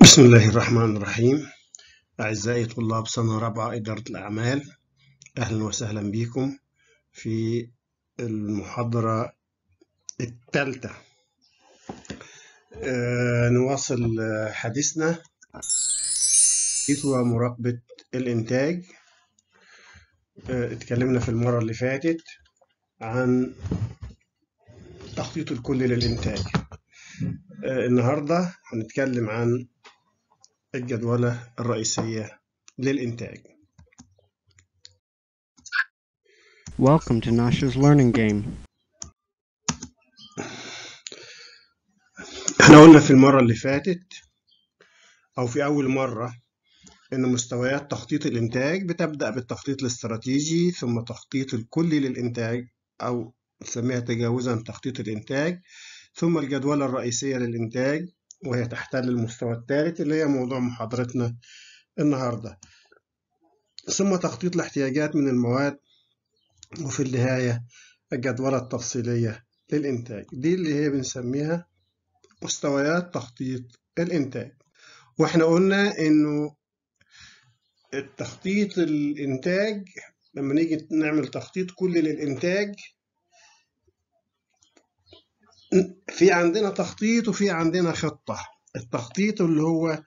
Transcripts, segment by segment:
بسم الله الرحمن الرحيم أعزائي طلاب سنة رابعة إدارة الأعمال أهلا وسهلا بكم في المحاضرة الثالثة آه نواصل حديثنا ومراقبة الإنتاج آه اتكلمنا في المرة اللي فاتت عن التخطيط الكلي للإنتاج آه، النهاردة هنتكلم عن الجدولة الرئيسية للإنتاج Welcome to Nasha's Learning Game احنا قلنا في المرة اللي فاتت أو في أول مرة إن مستويات تخطيط الإنتاج بتبدأ بالتخطيط الاستراتيجي ثم تخطيط الكلي للإنتاج أو نسميها تجاوزا تخطيط الإنتاج ثم الجدولة الرئيسية للإنتاج وهي تحتل المستوى الثالث اللي هي موضوع محاضرتنا النهاردة ثم تخطيط الاحتياجات من المواد وفي النهاية الجدولة التفصيلية للإنتاج دي اللي هي بنسميها مستويات تخطيط الإنتاج واحنا قلنا إنه التخطيط الإنتاج لما نيجي نعمل تخطيط كلي للإنتاج في عندنا تخطيط وفي عندنا خطة التخطيط اللي هو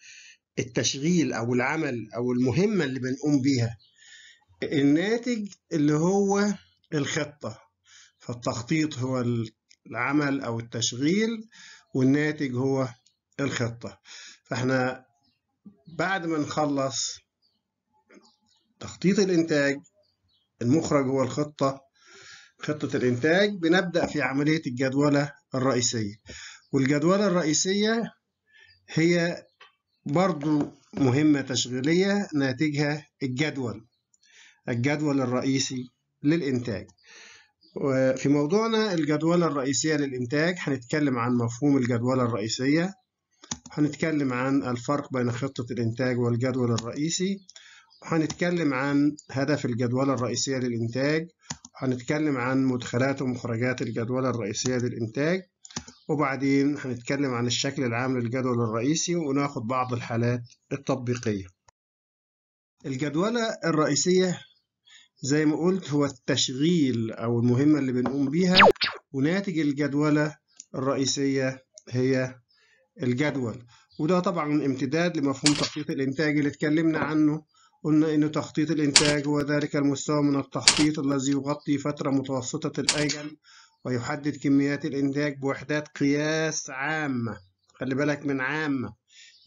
التشغيل أو العمل أو المهمة اللي بنقوم بيها الناتج اللي هو الخطة فالتخطيط هو العمل أو التشغيل والناتج هو الخطة فإحنا بعد ما نخلص تخطيط الإنتاج المخرج هو الخطة خطة الإنتاج بنبدأ في عملية الجدولة الرئيسية والجدولة الرئيسية هي برضو مهمة تشغيلية ناتجها الجدول الجدول الرئيسي للإنتاج في موضوعنا الجدولة الرئيسية للإنتاج هنتكلم عن مفهوم الجدولة الرئيسية هنتكلم عن الفرق بين خطة الإنتاج والجدول الرئيسي وهنتكلم عن هدف الجدولة الرئيسية للإنتاج هنتكلم عن مدخلات ومخرجات الجدولة الرئيسية للإنتاج وبعدين هنتكلم عن الشكل العام للجدول الرئيسي وناخد بعض الحالات التطبيقية الجدولة الرئيسية زي ما قلت هو التشغيل أو المهمة اللي بنقوم بيها وناتج الجدولة الرئيسية هي الجدول وده طبعا امتداد لمفهوم تخطيط الإنتاج اللي اتكلمنا عنه قلنا إن تخطيط الإنتاج هو ذلك المستوى من التخطيط الذي يغطي فترة متوسطة الأجل ويحدد كميات الإنتاج بوحدات قياس عامة خلي بالك من عامة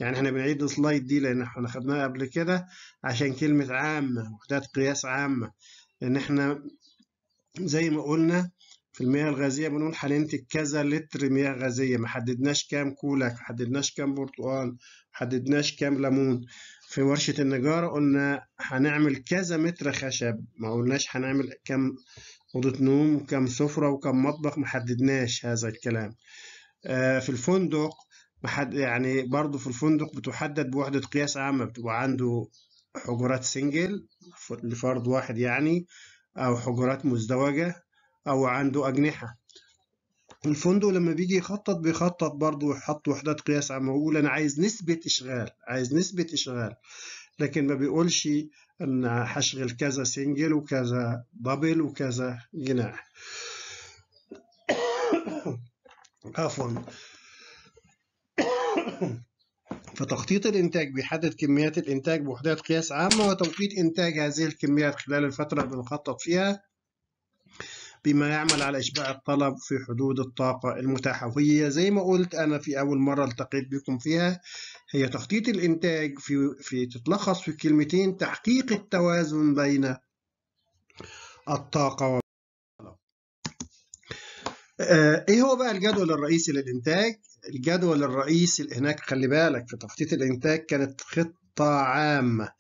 يعني احنا بنعيد السلايد دي لأن احنا خدناها قبل كده عشان كلمة عامة وحدات قياس عامة لأن احنا زي ما قلنا في المياه الغازية بنقول هننتج كذا لتر مياه غازية ما حددناش كام كولك ما حددناش كام برتقال ما حددناش كام ليمون في ورشة النجارة قلنا هنعمل كذا متر خشب ما قلناش هنعمل كام اوضه نوم وكم سفره وكم مطبخ محددناش هذا الكلام آه، في الفندق محد يعني برضه في الفندق بتحدد بوحده قياس عامه بتبقى عنده حجرات سنجل لفرد واحد يعني او حجرات مزدوجه او عنده اجنحه الفندق لما بيجي يخطط بيخطط برضه ويحط وحدات قياس عامه ويقول انا عايز نسبه اشغال عايز نسبه اشغال لكن ما بيقولش ان هشغل كذا سنجل وكذا دبل وكذا جناح عفوا فتخطيط الإنتاج بيحدد كميات الإنتاج بوحدات قياس عامة وتوقيت إنتاج هذه الكميات خلال الفترة اللي بنخطط فيها بما يعمل على إشباع الطلب في حدود الطاقة المتاحة وهي زي ما قلت أنا في أول مرة التقيت بكم فيها هي تخطيط الإنتاج في, في تتلخص في كلمتين تحقيق التوازن بين الطاقة و آه، إيه هو بقى الجدول الرئيسي للإنتاج؟ الجدول الرئيسي هناك خلي بالك في تخطيط الإنتاج كانت خطة عامة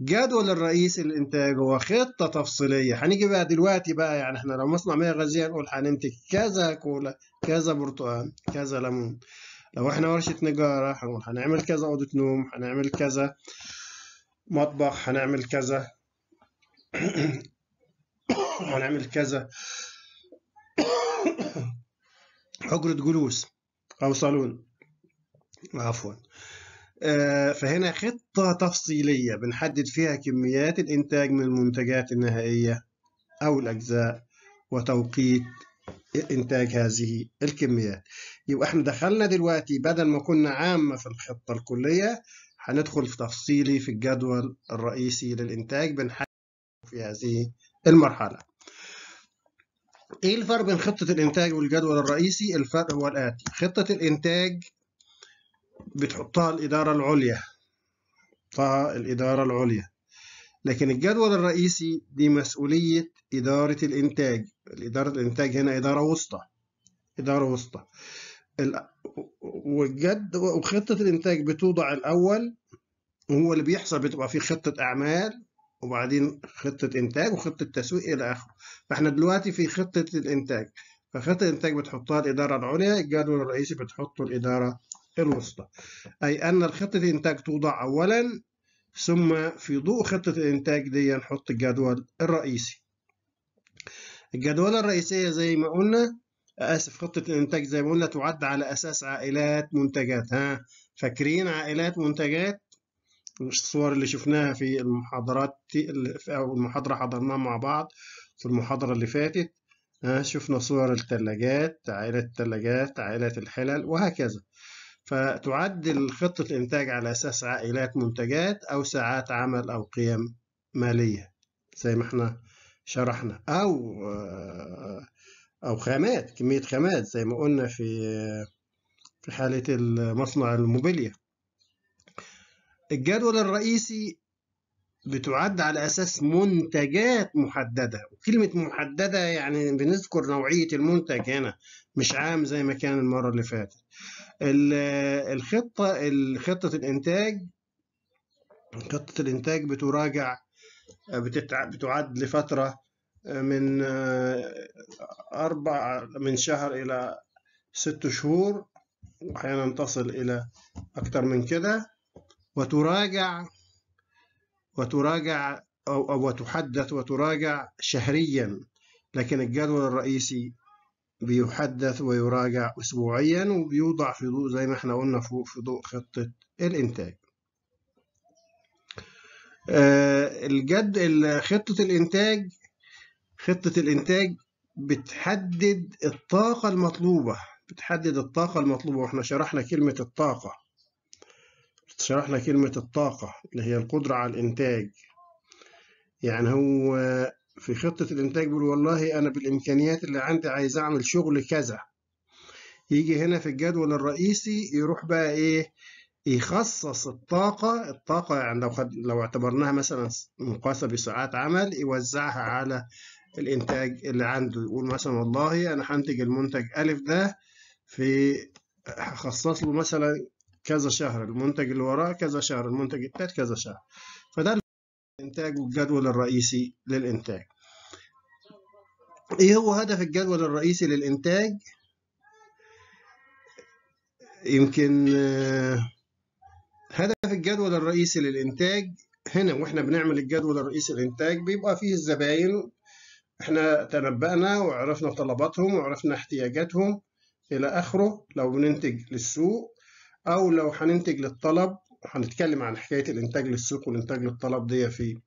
جدول الرئيس الانتاج هو خطه تفصيليه هنيجي بقى دلوقتي بقى يعني احنا لو مصنع مياه غازيه نقول هننتج كذا كولا كذا برتقال كذا ليمون لو احنا ورشة نجارة هنقول هنعمل كذا أوضة نوم هنعمل كذا مطبخ هنعمل كذا هنعمل كذا حجرة جلوس أو صالون عفوا آه، فهنا خطة تفصيلية بنحدد فيها كميات الإنتاج من المنتجات النهائية أو الأجزاء وتوقيت إنتاج هذه الكميات يبقى احنا دخلنا دلوقتي بدل ما كنا عامة في الخطة الكلية هندخل في تفصيلي في الجدول الرئيسي للإنتاج بنحدد في هذه المرحلة ايه الفرق بين خطة الإنتاج والجدول الرئيسي؟ الفرق هو الآتي خطة الإنتاج بتحطها الإدارة العليا فالإدارة الإدارة العليا لكن الجدول الرئيسي دي مسؤولية إدارة الإنتاج إدارة الإنتاج هنا إدارة وسطى إدارة وسطى والجد وخطة الإنتاج بتوضع الأول وهو اللي بيحصل بتبقى فيه خطة أعمال وبعدين خطة إنتاج وخطة تسويق إلى آخره فإحنا دلوقتي في خطة الإنتاج فخطة الإنتاج بتحطها الإدارة العليا الجدول الرئيسي بتحطه الإدارة الوسطى أي أن خطة الإنتاج توضع أولا ثم في ضوء خطة الإنتاج دي نحط الجدول الرئيسي الجدولة الرئيسية زي ما قلنا آسف خطة الإنتاج زي ما قلنا تعد على أساس عائلات منتجات ها فاكرين عائلات منتجات الصور اللي شفناها في المحاضرات أو المحاضرة حضرناها مع بعض في المحاضرة اللي فاتت ها شفنا صور الثلاجات عائلات الثلاجات عائلات الحلل وهكذا فتعدل خطة الإنتاج على أساس عائلات منتجات أو ساعات عمل أو قيم مالية زي ما احنا شرحنا أو آه، أو خامات كمية خامات زي ما قلنا في في حالة مصنع الموبيليا الجدول الرئيسي بتعد على أساس منتجات محددة وكلمة محددة يعني بنذكر نوعية المنتج هنا مش عام زي ما كان المرة اللي فاتت الخطة خطة الإنتاج خطة الإنتاج بتراجع بتعد لفترة آه، من آه، أربع من شهر إلى ست شهور وأحيانا تصل إلى أكتر من كده وتراجع وتراجع أو وتحدث وتراجع شهريا لكن الجدول الرئيسي بيحدث ويراجع أسبوعيا وبيوضع في ضوء زي ما احنا قلنا فوق في ضوء خطة الإنتاج آه، الجد خطة الإنتاج خطة الإنتاج بتحدد الطاقة المطلوبة بتحدد الطاقة المطلوبة واحنا شرحنا كلمة الطاقة شرحنا كلمة الطاقة اللي هي القدرة على الإنتاج يعني هو في خطة الإنتاج بيقول والله أنا بالإمكانيات اللي عندي عايز أعمل شغل كذا يجي هنا في الجدول الرئيسي يروح بقى إيه يخصص الطاقة الطاقة يعني لو خد لو اعتبرناها مثلا مقاسة بساعات عمل يوزعها على الإنتاج اللي عنده يقول مثلا والله أنا هنتج المنتج ألف ده في هخصص له مثلا كذا شهر المنتج اللي وراه كذا شهر المنتج التالت كذا شهر فده الإنتاج والجدول الرئيسي للإنتاج إيه هو هدف الجدول الرئيسي للإنتاج؟ يمكن آه، هدف الجدول الرئيسي للإنتاج هنا واحنا بنعمل الجدول الرئيسي للإنتاج بيبقى فيه الزباين احنا تنبأنا وعرفنا طلباتهم وعرفنا احتياجاتهم إلى آخره لو بننتج للسوق أو لو هننتج للطلب هنتكلم عن حكاية الإنتاج للسوق والإنتاج للطلب دي في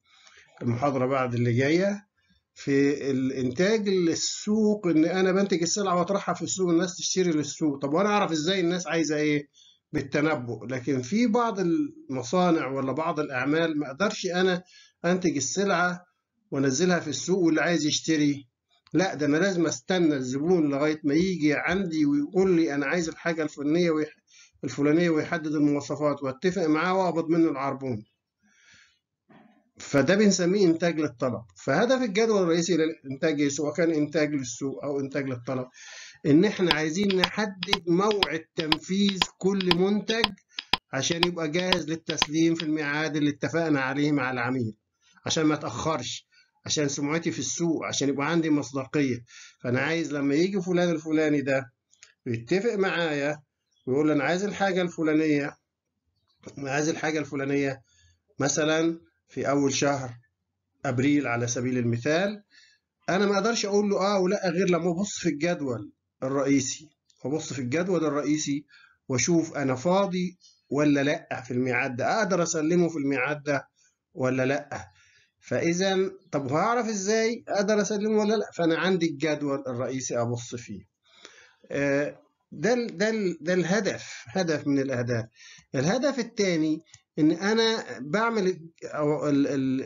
المحاضرة بعد اللي جاية في الإنتاج للسوق إن أنا بنتج السلعة وأطرحها في السوق الناس تشتري للسوق طب وأنا أعرف إزاي الناس عايزة إيه بالتنبؤ لكن في بعض المصانع ولا بعض الأعمال ما أقدرش أنا أنتج السلعة وأنزلها في السوق واللي عايز يشتري لا ده أنا لازم أستنى الزبون لغاية ما يجي عندي ويقول لي أنا عايز الحاجة الفنيه ويحب الفلانية ويحدد المواصفات واتفق معاه واقبض منه العربون فده بنسميه إنتاج للطلب فهدف الجدول الرئيسي للإنتاج سواء كان إنتاج للسوق أو إنتاج للطلب إن إحنا عايزين نحدد موعد تنفيذ كل منتج عشان يبقى جاهز للتسليم في الميعاد اللي اتفقنا عليه مع العميل عشان ما اتأخرش عشان سمعتي في السوق عشان يبقى عندي مصداقية فأنا عايز لما يجي فلان الفلاني ده ويتفق معايا ويقول انا عايز الحاجه الفلانيه انا عايز الحاجه الفلانيه مثلا في اول شهر ابريل على سبيل المثال انا ما اقدرش اقول له اه ولا غير لما ابص في الجدول الرئيسي ابص في الجدول الرئيسي واشوف انا فاضي ولا لا في الميعاد ده اقدر اسلمه في الميعاد ده ولا لا فاذا طب هعرف ازاي اقدر اسلمه ولا لا فانا عندي الجدول الرئيسي ابص فيه آه، ده ال ده ال ده الهدف هدف من الاهداف الهدف الثاني ان انا بعمل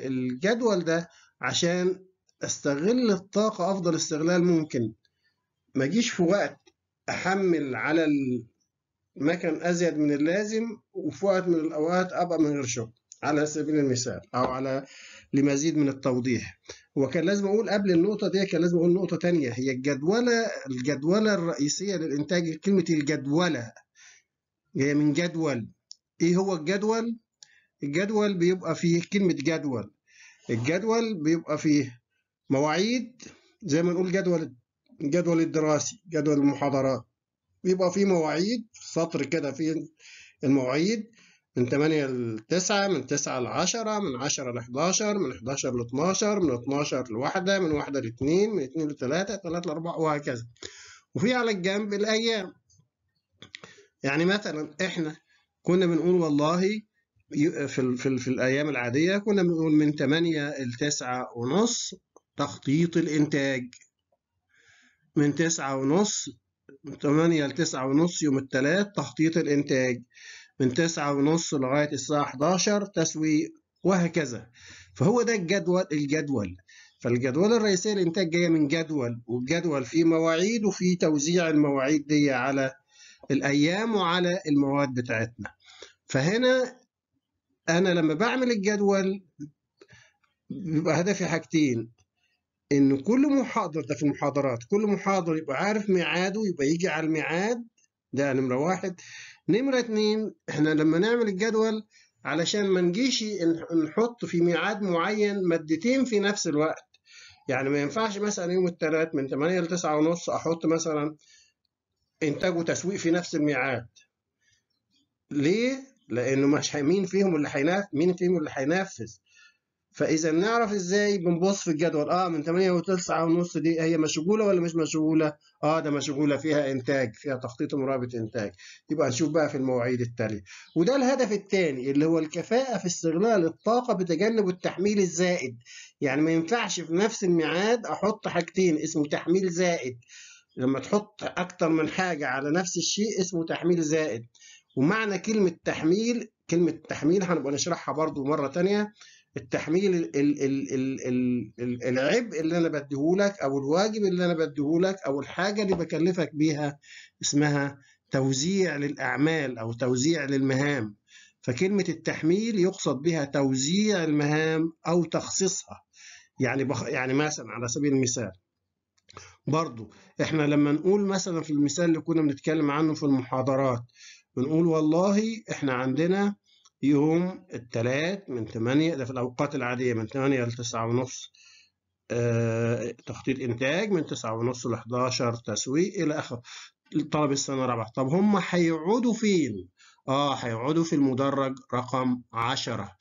الجدول ده عشان استغل الطاقه افضل استغلال ممكن ما اجيش في وقت احمل على المكن ازيد من اللازم وفي وقت من الاوقات ابقى من غير شغل على سبيل المثال او على لمزيد من التوضيح وكان لازم اقول قبل النقطه دي كان لازم اقول نقطه تانية هي الجدوله الجدوله الرئيسيه للانتاج كلمه الجدوله هي من جدول ايه هو الجدول الجدول بيبقى فيه كلمه جدول الجدول بيبقى فيه مواعيد زي ما نقول جدول الجدول الدراسي جدول المحاضرات بيبقى فيه مواعيد سطر كده فيه المواعيد من 8 ل 9 من 9 ل 10 من 10 ل 11 من 11 ل 12 من 12 ل 1 من 1 ل 2 من 2 ل 3 3 ل 4 وهكذا وفي على الجنب الايام يعني مثلا احنا كنا بنقول والله في, في, في الايام العاديه كنا بنقول من 8 ل 9 ونص تخطيط الانتاج من 9 ونص 8 ل 9 ونص يوم الثلاث تخطيط الانتاج من تسعة ونص لغاية الساعة 11 تسويق وهكذا فهو ده الجدول الجدول فالجدول الرئيسية الإنتاج جاية من جدول والجدول فيه مواعيد وفيه توزيع المواعيد دي على الأيام وعلى المواد بتاعتنا فهنا أنا لما بعمل الجدول بيبقى هدفي حاجتين إن كل محاضر ده في المحاضرات كل محاضر يبقى عارف ميعاده يبقى يجي على الميعاد ده نمرة واحد نمرة اتنين احنا لما نعمل الجدول علشان ما نجيش نحط في ميعاد معين مادتين في نفس الوقت يعني ما ينفعش مثلا يوم الثلاث من 8 ل 9 ونص احط مثلا انتاج وتسويق في نفس الميعاد ليه؟ لانه مش مين فيهم اللي هينفذ مين فيهم اللي هينفذ فاذا نعرف ازاي بنبص في الجدول اه من 8 و9 ونص دي هي مشغوله ولا مش مشغوله اه ده مشغوله فيها انتاج فيها تخطيط ومرابط انتاج يبقى نشوف بقى في المواعيد التاليه وده الهدف الثاني اللي هو الكفاءه في استغلال الطاقه بتجنب التحميل الزائد يعني ما ينفعش في نفس الميعاد احط حاجتين اسمه تحميل زائد لما تحط اكتر من حاجه على نفس الشيء اسمه تحميل زائد ومعنى كلمه تحميل كلمه تحميل هنبقى نشرحها برضو مره ثانيه التحميل ال ال ال العبء اللي انا بديهولك او الواجب اللي انا بديهولك او الحاجه اللي بكلفك بيها اسمها توزيع للاعمال او توزيع للمهام فكلمه التحميل يقصد بها توزيع المهام او تخصيصها يعني بخ... يعني مثلا على سبيل المثال برضو احنا لما نقول مثلا في المثال اللي كنا بنتكلم عنه في المحاضرات بنقول والله احنا عندنا يوم الثلاث من 8 ده في الأوقات العادية من 8 ل 9 ونص آه تخطيط إنتاج من 9 ونص ل 11 تسويق إلى آخر طلب السنة الرابعة طب هم هيقعدوا فين؟ اه هيقعدوا في المدرج رقم 10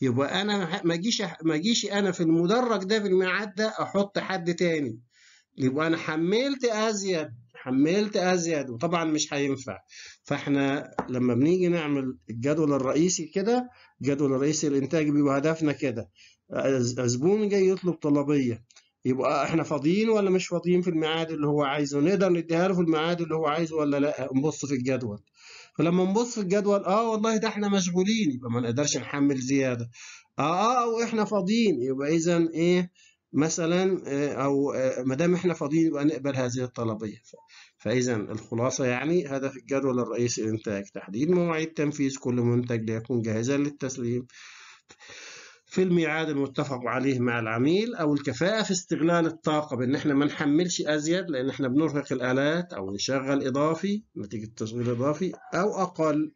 يبقى انا ما اجيش ما اجيش انا في المدرج ده في الميعاد ده احط حد تاني يبقى انا حملت ازيد حملت ازيد وطبعا مش هينفع فاحنا لما بنيجي نعمل الجدول الرئيسي كده الجدول الرئيسي الانتاج بيبقى هدفنا كده زبون جاي يطلب طلبيه يبقى احنا فاضيين ولا مش فاضيين في الميعاد اللي هو عايزه نقدر نديها له في الميعاد اللي هو عايزه ولا لا نبص في الجدول فلما نبص في الجدول اه والله ده احنا مشغولين يبقى ما نقدرش نحمل زياده اه اه واحنا فاضيين يبقى اذا ايه مثلا آه، او آه، ما دام احنا فاضيين يبقى نقبل هذه الطلبيه فاذا الخلاصه يعني هدف الجدول الرئيسي الانتاج تحديد مواعيد تنفيذ كل منتج ليكون جاهزا للتسليم في الميعاد المتفق عليه مع العميل او الكفاءه في استغلال الطاقه بان احنا ما نحملش ازيد لان احنا بنرهق الالات او نشغل اضافي نتيجه تشغيل اضافي او اقل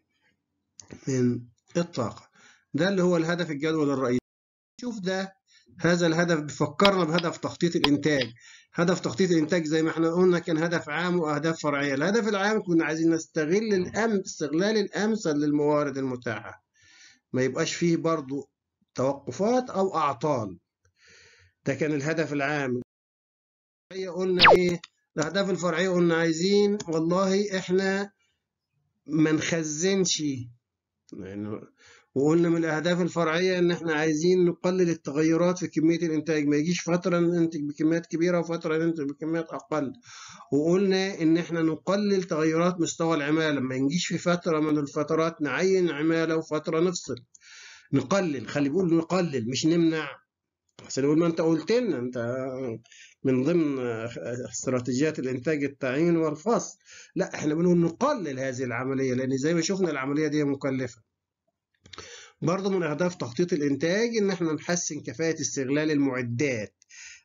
من الطاقه ده اللي هو الهدف الجدول الرئيسي شوف ده هذا الهدف بيفكرنا بهدف تخطيط الانتاج هدف تخطيط الانتاج زي ما احنا قلنا كان هدف عام واهداف فرعيه الهدف العام كنا عايزين نستغل الأم استغلال الامثل للموارد المتاحه ما يبقاش فيه برضو توقفات او اعطال ده كان الهدف العام قلنا ايه الاهداف الفرعيه قلنا عايزين والله احنا ما نخزنش يعني وقلنا من الأهداف الفرعية إن إحنا عايزين نقلل التغيرات في كمية الإنتاج ما يجيش فترة ننتج بكميات كبيرة وفترة ننتج بكميات أقل وقلنا إن إحنا نقلل تغيرات مستوى العمالة ما نجيش في فترة من الفترات نعين عمالة وفترة نفصل نقلل خلي بيقول نقلل مش نمنع احسن يقول ما انت قلت لنا انت من ضمن استراتيجيات الانتاج التعيين والفصل لا احنا بنقول نقلل هذه العمليه لان زي ما شفنا العمليه دي مكلفه برضه من اهداف تخطيط الانتاج ان احنا نحسن كفاءه استغلال المعدات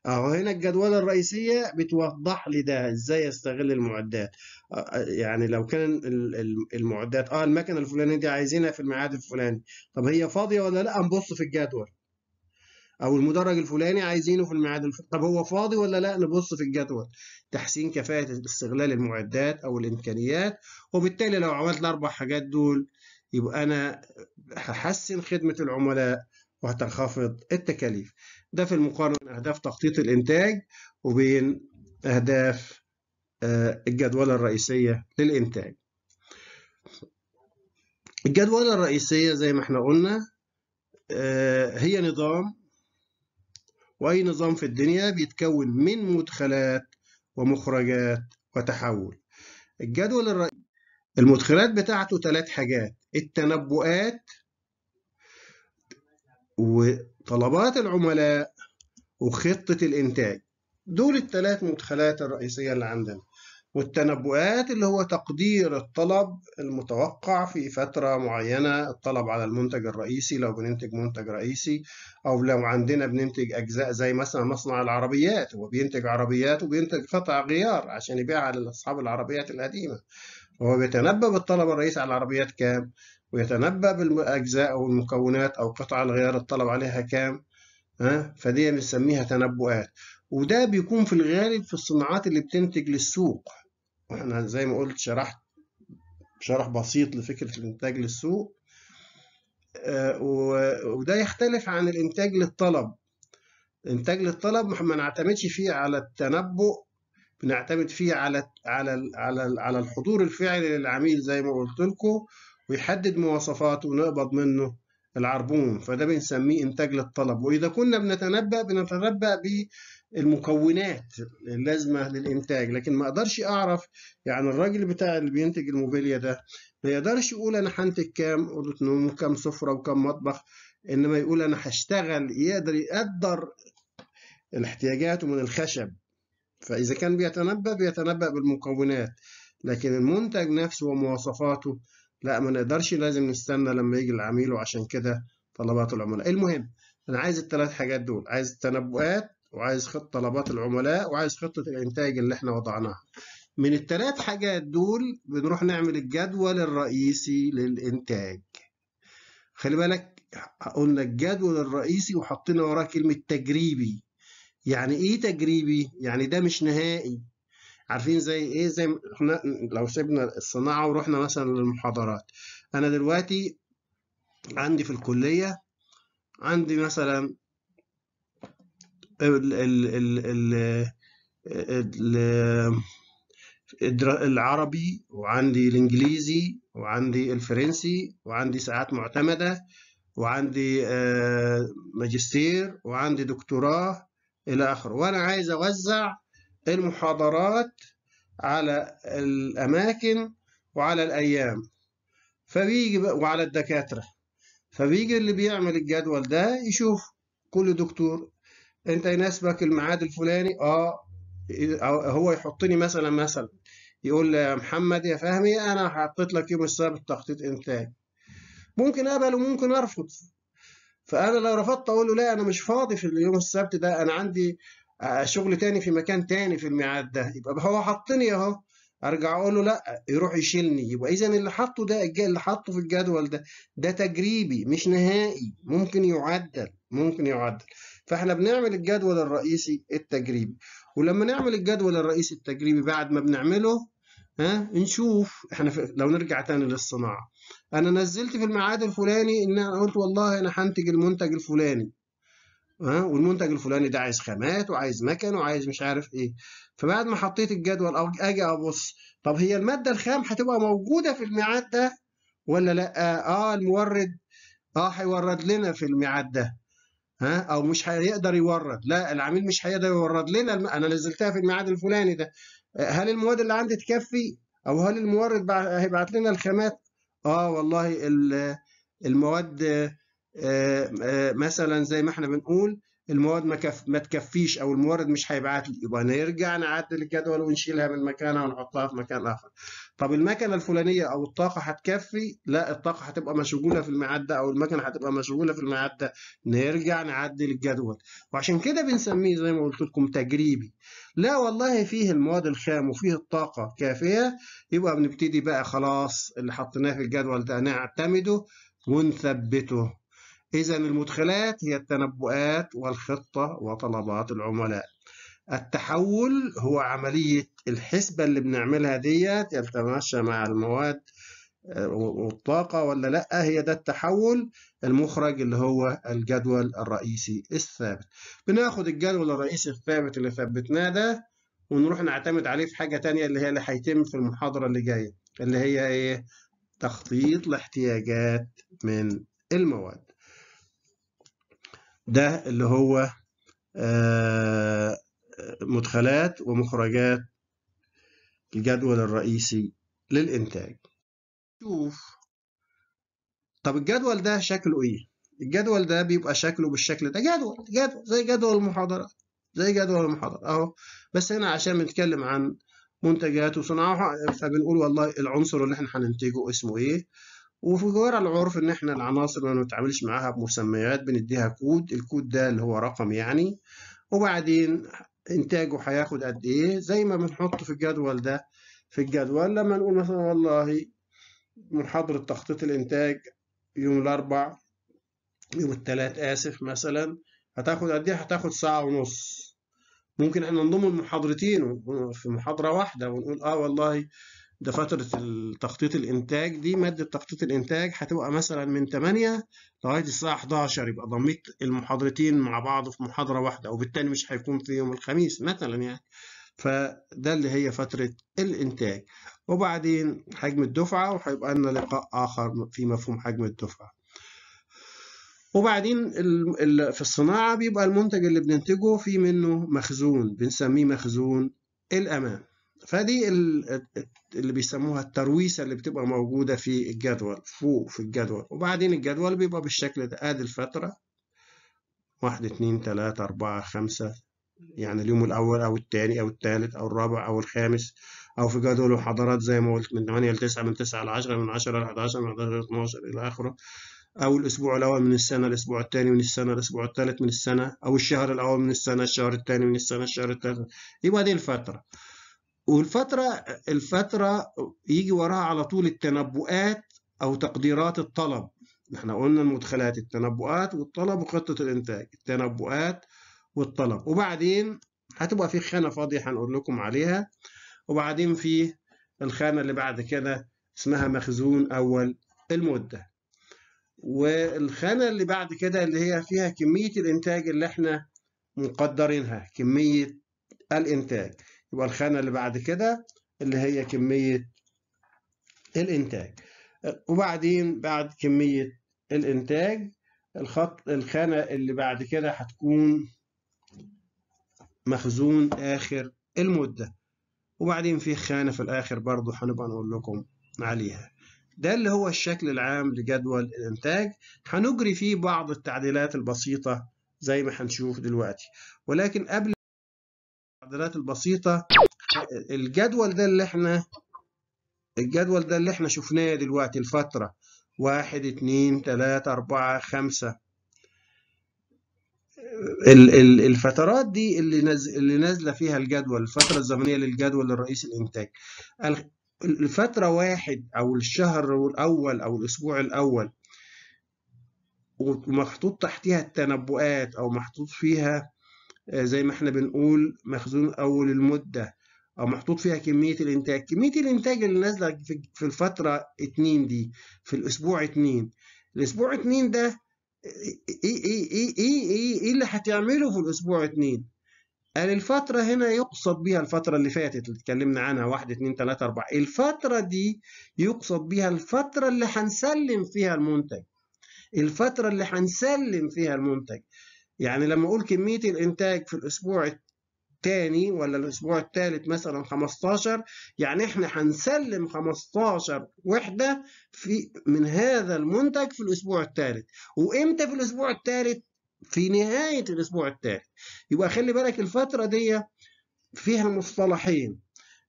اهو هنا الجدولة الرئيسية بتوضح لي ده ازاي استغل المعدات يعني لو كان المعدات اه المكنة الفلانية دي عايزينها في الميعاد الفلاني طب هي فاضية ولا لا نبص في الجدول او المدرج الفلاني عايزينه في الميعاد الفلاني طب هو فاضي ولا لا نبص في الجدول تحسين كفاءة استغلال المعدات او الامكانيات وبالتالي لو عملت الاربع حاجات دول يبقى أنا هحسن خدمة العملاء وهتنخفض التكاليف ده في المقارنة بين أهداف تخطيط الإنتاج وبين أهداف آه، الجدولة الرئيسية للإنتاج الجدولة الرئيسية زي ما احنا قلنا آه، هي نظام وأي نظام في الدنيا بيتكون من مدخلات ومخرجات وتحول الجدول الرئيسي المدخلات بتاعته ثلاث حاجات التنبؤات وطلبات العملاء وخطة الإنتاج دول الثلاث مدخلات الرئيسية اللي عندنا والتنبؤات اللي هو تقدير الطلب المتوقع في فترة معينة الطلب على المنتج الرئيسي لو بننتج منتج رئيسي أو لو عندنا بننتج أجزاء زي مثلا مصنع العربيات هو بينتج عربيات وبينتج قطع غيار عشان يبيعها لأصحاب العربيات القديمة وهو بيتنبأ بالطلب الرئيسي على العربيات كام ويتنبأ بالأجزاء أو المكونات أو قطع الغيار الطلب عليها كام ها فدي بنسميها تنبؤات وده بيكون في الغالب في الصناعات اللي بتنتج للسوق واحنا زي ما قلت شرحت شرح بسيط لفكرة الإنتاج للسوق آه، وده يختلف عن الإنتاج للطلب الإنتاج للطلب ما نعتمدش فيه على التنبؤ بنعتمد فيه على على على على الحضور الفعلي للعميل زي ما قلت لكم ويحدد مواصفاته ونقبض منه العربون فده بنسميه انتاج للطلب واذا كنا بنتنبأ بنتنبأ بالمكونات اللازمه للانتاج لكن ما اقدرش اعرف يعني الراجل بتاع اللي بينتج الموبيليا ده ما يقدرش يقول انا هنتج كام اوضه نوم وكام سفره وكام مطبخ انما يقول انا هشتغل يقدر يقدر الاحتياجات من الخشب فإذا كان بيتنبأ بيتنبأ بالمكونات لكن المنتج نفسه ومواصفاته لا ما نقدرش لازم نستنى لما يجي العميل وعشان كده طلبات العملاء المهم أنا عايز الثلاث حاجات دول عايز التنبؤات وعايز خطة طلبات العملاء وعايز خطة الإنتاج اللي احنا وضعناها من الثلاث حاجات دول بنروح نعمل الجدول الرئيسي للإنتاج خلي بالك قلنا الجدول الرئيسي وحطينا وراه كلمة تجريبي يعني ايه تجريبي يعني ده مش نهائي عارفين زي ايه زي احنا لو سيبنا الصناعه ورحنا مثلا للمحاضرات انا دلوقتي عندي في الكليه عندي مثلا ال ال ال ال ال العربي وعندي الانجليزي وعندي الفرنسي وعندي ساعات معتمده وعندي آه، ماجستير وعندي دكتوراه إلى آخره وأنا عايز أوزع المحاضرات على الأماكن وعلى الأيام فبيجي وعلى الدكاترة فبيجي اللي بيعمل الجدول ده يشوف كل دكتور أنت يناسبك الميعاد الفلاني آه هو يحطني مثلا مثلا يقول لي يا محمد يا فهمي أنا حطيت لك يوم السبت تخطيط إنتاج ممكن أقبل وممكن أرفض فانا لو رفضت اقول له لا انا مش فاضي في اليوم السبت ده انا عندي آه، شغل تاني في مكان تاني في الميعاد ده يبقى هو حطني اهو ارجع اقول له لا يروح يشيلني يبقى اذا اللي حطه ده اللي حطه في الجدول ده ده تجريبي مش نهائي ممكن يعدل ممكن يعدل فاحنا بنعمل الجدول الرئيسي التجريبي ولما نعمل الجدول الرئيسي التجريبي بعد ما بنعمله ها نشوف احنا لو نرجع تاني للصناعه انا نزلت في الميعاد الفلاني ان انا قلت والله انا هنتج المنتج الفلاني ها والمنتج الفلاني ده عايز خامات وعايز مكن وعايز مش عارف ايه فبعد ما حطيت الجدول اجي ابص طب هي الماده الخام هتبقى موجوده في الميعاد ده ولا لا اه المورد اه هيورد لنا في الميعاد ده ها او مش هيقدر يورد لا العميل مش هيقدر يورد لنا انا نزلتها في الميعاد الفلاني ده هل المواد اللي عندي تكفي او هل المورد هيبعت لنا الخامات اه والله المواد آه، آه، مثلا زي ما احنا بنقول المواد ما, كف... ما تكفيش او المورد مش هيبعت لي يبقى نرجع نعدل الجدول ونشيلها من مكانها ونحطها في مكان اخر طب المكنه الفلانيه او الطاقه هتكفي لا الطاقه هتبقى مشغوله في الميعاد او المكنه هتبقى مشغوله في الميعاد نرجع نعدل الجدول وعشان كده بنسميه زي ما قلت لكم تجريبي لا والله فيه المواد الخام وفيه الطاقة كافية يبقى بنبتدي بقى خلاص اللي حطيناه في الجدول ده نعتمده ونثبته إذا المدخلات هي التنبؤات والخطة وطلبات العملاء التحول هو عملية الحسبة اللي بنعملها ديت يتماشى مع المواد والطاقة ولا لأ هي ده التحول المخرج اللي هو الجدول الرئيسي الثابت بناخد الجدول الرئيسي الثابت اللي ثبتناه ده ونروح نعتمد عليه في حاجة تانية اللي هي اللي هيتم في المحاضرة اللي جاية اللي هي ايه تخطيط لاحتياجات من المواد ده اللي هو آه مدخلات ومخرجات الجدول الرئيسي للإنتاج شوف طب الجدول ده شكله ايه؟ الجدول ده بيبقى شكله بالشكل ده جدول جدول زي جدول المحاضرات زي جدول المحاضرة اهو بس هنا عشان بنتكلم عن منتجات وصناعة فبنقول والله العنصر اللي احنا هننتجه اسمه ايه وفي جوار العرف ان احنا العناصر ما بنتعاملش معاها بمسميات بنديها كود الكود ده اللي هو رقم يعني وبعدين انتاجه هياخد قد ايه زي ما بنحطه في الجدول ده في الجدول لما نقول مثلا والله محاضرة تخطيط الإنتاج يوم الأربع يوم الثلاث آسف مثلا هتاخد قد إيه؟ هتاخد ساعة ونص ممكن احنا نضم المحاضرتين في محاضرة واحدة ونقول آه والله ده فترة تخطيط الإنتاج دي مادة تخطيط الإنتاج هتبقى مثلا من 8 لغاية الساعة 11 يبقى ضميت المحاضرتين مع بعض في محاضرة واحدة وبالتالي مش هيكون في يوم الخميس مثلا يعني فده اللي هي فترة الإنتاج وبعدين حجم الدفعة وهيبقى لنا لقاء آخر في مفهوم حجم الدفعة وبعدين في الصناعة بيبقى المنتج اللي بننتجه في منه مخزون بنسميه مخزون الأمان فدي اللي بيسموها الترويسة اللي بتبقى موجودة في الجدول فوق في الجدول وبعدين الجدول بيبقى بالشكل ده آدي الفترة واحد اتنين تلاتة أربعة خمسة يعني اليوم الأول أو الثاني أو الثالث أو الرابع أو الخامس أو في جدول وحضارات زي ما قلت من 8 ل 9 من 9 ل 10 من 10 ل 11 من 11 ل 12 إلى آخره أو الأسبوع الأول من السنة الأسبوع الثاني من السنة الأسبوع الثالث من السنة أو الشهر الأول من السنة الشهر الثاني من السنة الشهر الثالث يبقى دي الفترة والفترة الفترة يجي وراها على طول التنبؤات أو تقديرات الطلب احنا قلنا المدخلات التنبؤات والطلب وخطة الإنتاج التنبؤات والطلب وبعدين هتبقى في خانة فاضية هنقول لكم عليها وبعدين في الخانة اللي بعد كده اسمها مخزون أول المدة والخانة اللي بعد كده اللي هي فيها كمية الإنتاج اللي احنا مقدرينها كمية الإنتاج يبقى الخانة اللي بعد كده اللي هي كمية الإنتاج وبعدين بعد كمية الإنتاج الخط الخانة اللي بعد كده هتكون مخزون آخر المدة وبعدين في خانة في الآخر برضو هنبقى نقول لكم عليها ده اللي هو الشكل العام لجدول الإنتاج هنجري فيه بعض التعديلات البسيطة زي ما هنشوف دلوقتي ولكن قبل التعديلات البسيطة الجدول ده اللي احنا الجدول ده اللي احنا شفناه دلوقتي الفترة واحد اتنين تلاتة أربعة خمسة الفترات دي اللي اللي نازله فيها الجدول الفتره الزمنيه للجدول الرئيس الانتاج الفتره واحد او الشهر الاول او الاسبوع الاول ومحطوط تحتها التنبؤات او محطوط فيها آه، زي ما احنا بنقول مخزون اول المده او محطوط فيها كميه الانتاج كميه الانتاج اللي نازله في الفتره اتنين دي في الاسبوع اتنين الاسبوع اتنين ده إيه، إيه،, ايه ايه ايه ايه ايه اللي هتعمله في الاسبوع اتنين قال الفترة هنا يقصد بها الفترة اللي فاتت اللي اتكلمنا عنها واحد اتنين تلاتة أربعة الفترة دي يقصد بها الفترة اللي هنسلم فيها المنتج الفترة اللي هنسلم فيها المنتج يعني لما أقول كمية الإنتاج في الأسبوع الثاني ولا الاسبوع الثالث مثلا 15 يعني احنا هنسلم 15 وحده في من هذا المنتج في الاسبوع الثالث وامتى في الاسبوع الثالث في نهايه الاسبوع الثالث يبقى خلي بالك الفتره دي فيها مصطلحين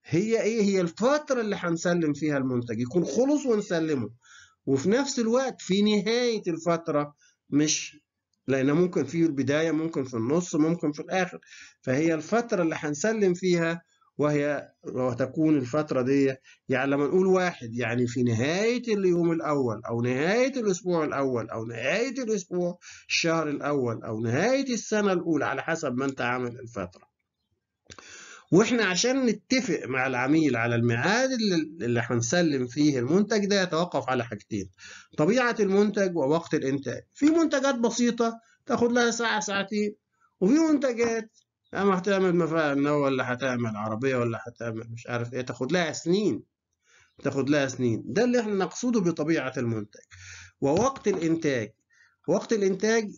هي ايه هي الفتره اللي هنسلم فيها المنتج يكون خلص ونسلمه وفي نفس الوقت في نهايه الفتره مش لأن ممكن في البداية ممكن في النص ممكن في الآخر فهي الفترة اللي هنسلم فيها وهي وتكون الفترة دي يعني لما نقول واحد يعني في نهاية اليوم الأول أو نهاية الأسبوع الأول أو نهاية الأسبوع الشهر الأول أو نهاية السنة الأولى على حسب ما أنت عامل الفترة واحنا عشان نتفق مع العميل على الميعاد اللي هنسلم فيه المنتج ده يتوقف على حاجتين طبيعه المنتج ووقت الانتاج في منتجات بسيطه تاخد لها ساعه ساعتين وفي منتجات اما هتعمل مفاعل ولا هتعمل عربيه ولا هتعمل مش عارف ايه تاخد لها سنين تاخد لها سنين ده اللي احنا نقصده بطبيعه المنتج ووقت الانتاج وقت الانتاج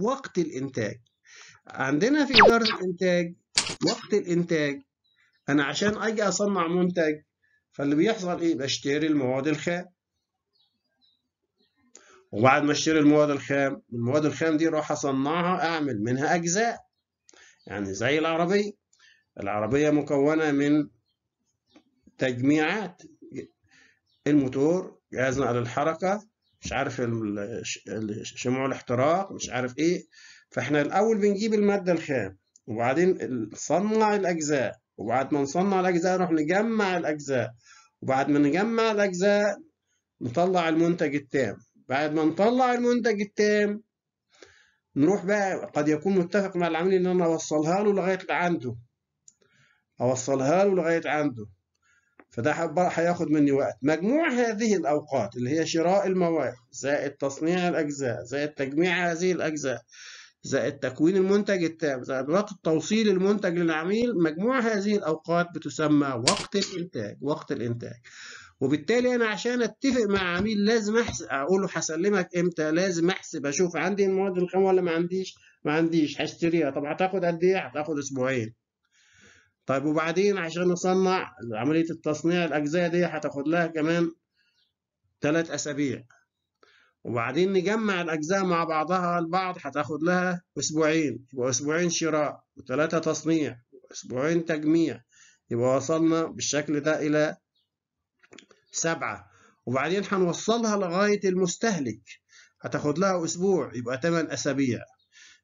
وقت الانتاج عندنا في اداره الانتاج وقت الإنتاج أنا عشان أجي أصنع منتج فاللي بيحصل إيه؟ بشتري المواد الخام وبعد ما اشتري المواد الخام المواد الخام دي اروح أصنعها أعمل منها أجزاء يعني زي العربية العربية مكونة من تجميعات الموتور جهاز نقل الحركة مش عارف شموع الاحتراق مش عارف ايه فاحنا الأول بنجيب المادة الخام وبعدين نصنع الأجزاء وبعد ما نصنع الأجزاء نروح نجمع الأجزاء وبعد ما نجمع الأجزاء نطلع المنتج التام بعد ما نطلع المنتج التام نروح بقى قد يكون متفق مع العميل إن أنا أوصلها له لغاية عنده أوصلها له لغاية عنده فده هياخد مني وقت مجموع هذه الأوقات اللي هي شراء المواد زائد تصنيع الأجزاء زائد تجميع هذه الأجزاء زائد تكوين المنتج التام زائد وقت توصيل المنتج للعميل مجموع هذه الأوقات بتسمى وقت الإنتاج وقت الإنتاج وبالتالي أنا عشان أتفق مع عميل لازم أحسب أقول له هسلمك إمتى لازم أحسب أشوف عندي المواد الخام ولا ما عنديش ما عنديش هشتريها طب هتاخد قد إيه هتاخد أسبوعين طيب وبعدين عشان نصنع عملية التصنيع الأجزاء دي هتاخد لها كمان ثلاث أسابيع وبعدين نجمع الأجزاء مع بعضها البعض هتاخد لها أسبوعين يبقى أسبوعين شراء وثلاثة تصنيع وأسبوعين تجميع يبقى وصلنا بالشكل ده إلى سبعة وبعدين هنوصلها لغاية المستهلك هتاخد لها أسبوع يبقى تمن أسابيع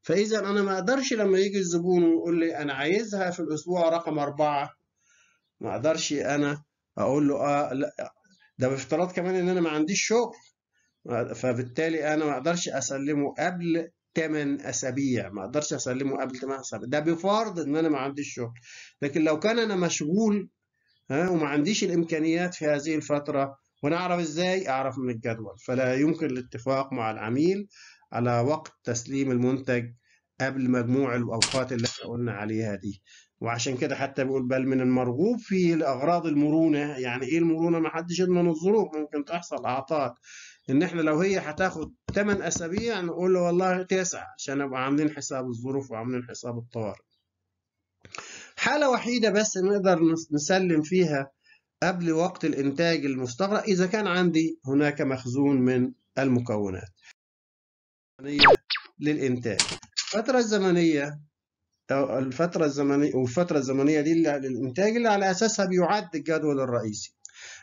فإذا أنا ما أقدرش لما يجي الزبون ويقول لي أنا عايزها في الأسبوع رقم أربعة ما أقدرش أنا أقول له آه لا ده بافتراض كمان إن أنا ما عنديش شغل فبالتالي انا ما اقدرش اسلمه قبل 8 اسابيع ما اقدرش اسلمه قبل 8 اسابيع ده بفرض ان انا ما عنديش شغل لكن لو كان انا مشغول ها وما عنديش الامكانيات في هذه الفتره ونعرف ازاي اعرف من الجدول فلا يمكن الاتفاق مع العميل على وقت تسليم المنتج قبل مجموع الاوقات اللي احنا قلنا عليها دي وعشان كده حتى بيقول بل من المرغوب في الاغراض المرونه يعني ايه المرونه ما حدش يضمن الظروف ممكن تحصل اعطال ان احنا لو هي هتاخد 8 اسابيع نقول له والله 9 عشان ابقى عاملين حساب الظروف وعاملين حساب الطوارئ حالة وحيدة بس نقدر نسلم فيها قبل وقت الإنتاج المستغرق إذا كان عندي هناك مخزون من المكونات للإنتاج الفترة الزمنية الفترة الزمنية والفترة الزمنية دي للإنتاج اللي على أساسها بيعد الجدول الرئيسي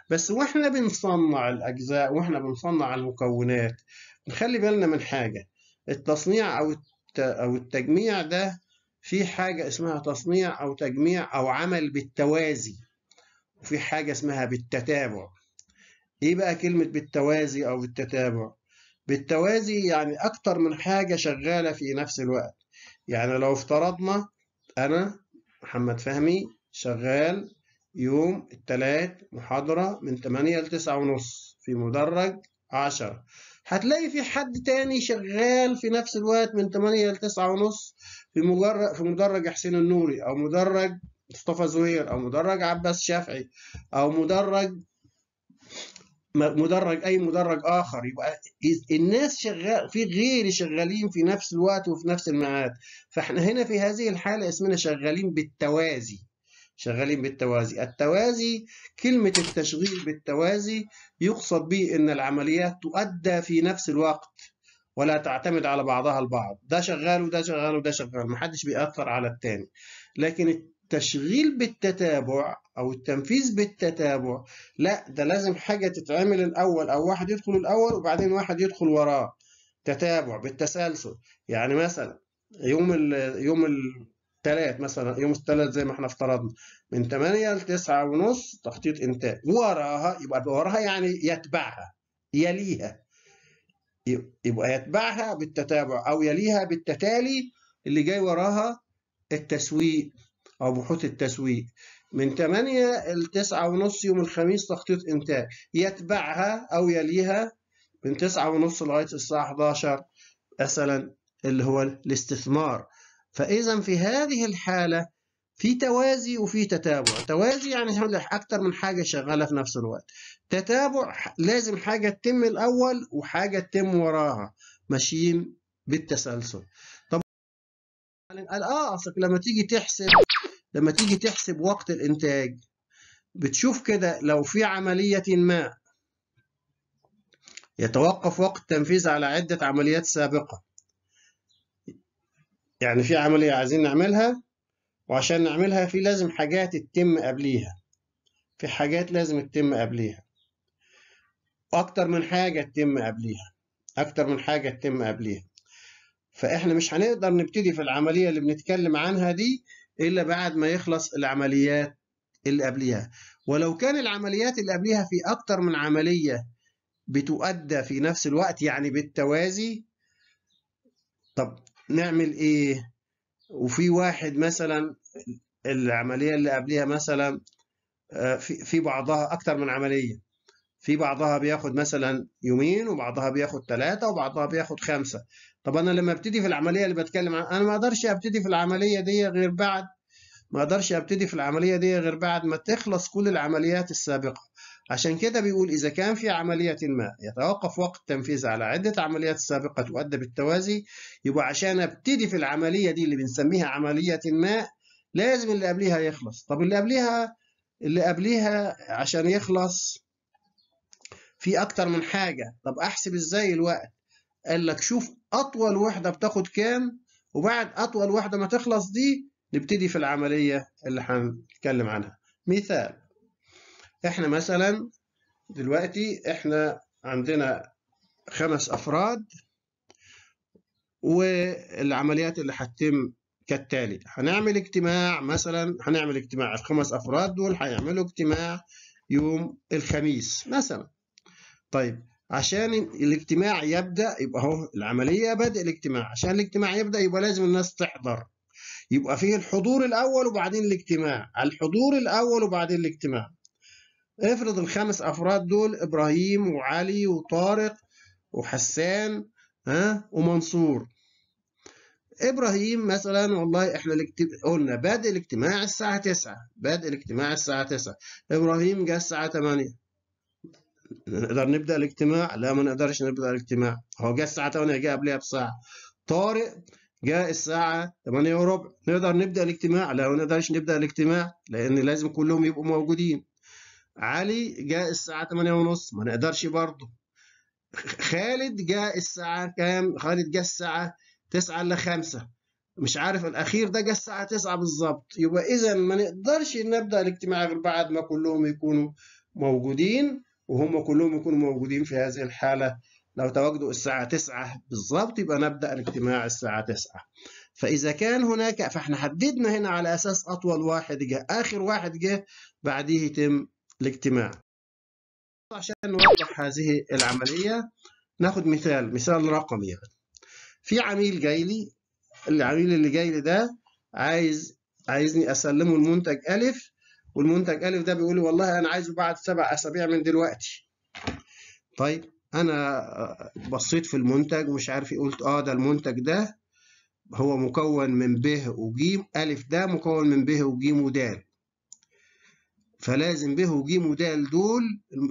بس واحنا بنصنع الاجزاء واحنا بنصنع المكونات نخلي بالنا من حاجه التصنيع او او التجميع ده في حاجه اسمها تصنيع او تجميع او عمل بالتوازي وفي حاجه اسمها بالتتابع ايه بقى كلمه بالتوازي او بالتتابع بالتوازي يعني اكتر من حاجه شغاله في نفس الوقت يعني لو افترضنا انا محمد فهمي شغال يوم الثلاث محاضرة من 8 ل 9 ونص في مدرج 10 هتلاقي في حد تاني شغال في نفس الوقت من 8 ل 9 ونص في مدرج في مدرج حسين النوري او مدرج مصطفى زهير او مدرج عباس شافعي او مدرج مدرج اي مدرج اخر يبقى الناس شغال في غيري شغالين في نفس الوقت وفي نفس الميعاد فاحنا هنا في هذه الحاله اسمنا شغالين بالتوازي شغالين بالتوازي التوازي كلمة التشغيل بالتوازي يقصد به أن العمليات تؤدى في نفس الوقت ولا تعتمد على بعضها البعض ده شغال وده شغال وده شغال محدش بيأثر على التاني لكن التشغيل بالتتابع أو التنفيذ بالتتابع لا ده لازم حاجة تتعمل الأول أو واحد يدخل الأول وبعدين واحد يدخل وراه تتابع بالتسلسل يعني مثلا يوم الـ يوم الـ الثلاث مثلا يوم الثلاث زي ما احنا افترضنا من 8 ل 9 ونص تخطيط انتاج وراها يبقى وراها يعني يتبعها يليها يبقى يتبعها بالتتابع او يليها بالتتالي اللي جاي وراها التسويق او بحوث التسويق من 8 ل 9 ونص يوم الخميس تخطيط انتاج يتبعها او يليها من 9 ونص لغايه الساعه 11 مثلا اللي هو الاستثمار فإذا في هذه الحالة في توازي وفي تتابع توازي يعني هقول أكتر من حاجة شغالة في نفس الوقت تتابع لازم حاجة تتم الأول وحاجة تتم وراها ماشيين بالتسلسل طب قال اه اصلك لما تيجي تحسب لما تيجي تحسب وقت الانتاج بتشوف كده لو في عملية ما يتوقف وقت التنفيذ على عدة عمليات سابقة يعني في عملية عايزين نعملها وعشان نعملها في لازم حاجات تتم قبليها في حاجات لازم تتم قبليها أكتر من حاجة تتم قبليها أكتر من حاجة تتم قبليها فإحنا مش هنقدر نبتدي في العملية اللي بنتكلم عنها دي إلا بعد ما يخلص العمليات اللي قبليها ولو كان العمليات اللي قبليها في أكتر من عملية بتؤدى في نفس الوقت يعني بالتوازي طب نعمل ايه وفي واحد مثلا العمليه اللي قبلها مثلا آه، في بعضها اكتر من عمليه في بعضها بياخد مثلا يومين وبعضها بياخد ثلاثة وبعضها بياخد خمسة طب أنا لما ابتدي في العملية اللي بتكلم عنها أنا ما أقدرش أبتدي في العملية دي غير بعد ما أقدرش أبتدي في العملية دي غير بعد ما تخلص كل العمليات السابقة عشان كده بيقول إذا كان في عملية ما يتوقف وقت تنفيذها على عدة عمليات سابقة تؤدى بالتوازي يبقى عشان أبتدي في العملية دي اللي بنسميها عملية ما لازم اللي قبليها يخلص طب اللي قبليها اللي قبليها عشان يخلص في أكتر من حاجة طب أحسب إزاي الوقت قال لك شوف أطول وحدة بتاخد كام وبعد أطول وحدة ما تخلص دي نبتدي في العملية اللي هنتكلم عنها مثال احنا مثلا دلوقتي احنا عندنا خمس افراد والعمليات اللي هتتم كالتالي هنعمل اجتماع مثلا هنعمل اجتماع الخمس افراد دول هيعملوا اجتماع يوم الخميس مثلا طيب عشان الاجتماع يبدا يبقى اهو العمليه بدء الاجتماع عشان الاجتماع يبدا يبقى لازم الناس تحضر يبقى فيه الحضور الاول وبعدين الاجتماع الحضور الاول وبعدين الاجتماع افرض الخمس افراد دول ابراهيم وعلي وطارق وحسان ها ومنصور ابراهيم مثلا والله احنا الاجتماع قلنا بدء الاجتماع الساعه 9 بدء الاجتماع الساعه 9 ابراهيم جه الساعه 8 نقدر نبدا الاجتماع لا ما نقدرش نبدا الاجتماع هو جه الساعه 8 جه قبلها بساعه طارق جاء الساعة 8 وربع نقدر نبدأ الاجتماع لا ما نقدرش نبدأ الاجتماع لأن لازم كلهم يبقوا موجودين علي جاء الساعة 8 ونص ما نقدرش برضه خالد جاء الساعة كام؟ خالد جاء الساعة 9 إلا 5 مش عارف الأخير ده جاء الساعة 9 بالظبط يبقى إذا ما نقدرش نبدأ الاجتماع غير بعد ما كلهم يكونوا موجودين وهم كلهم يكونوا موجودين في هذه الحالة لو تواجدوا الساعة 9 بالظبط يبقى نبدأ الاجتماع الساعة 9 فإذا كان هناك فإحنا حددنا هنا على أساس أطول واحد جه آخر واحد جه بعديه يتم الاجتماع عشان نوضح هذه العملية ناخد مثال مثال رقمي يعني في عميل جاي لي العميل اللي جاي لي ده عايز عايزني اسلمه المنتج الف والمنتج الف ده بيقول لي والله انا عايزه بعد سبع اسابيع من دلوقتي طيب انا بصيت في المنتج ومش عارف ايه قلت اه ده المنتج ده هو مكون من ب وج الف ده مكون من ب وج ودال فلازم ب وج ودال دول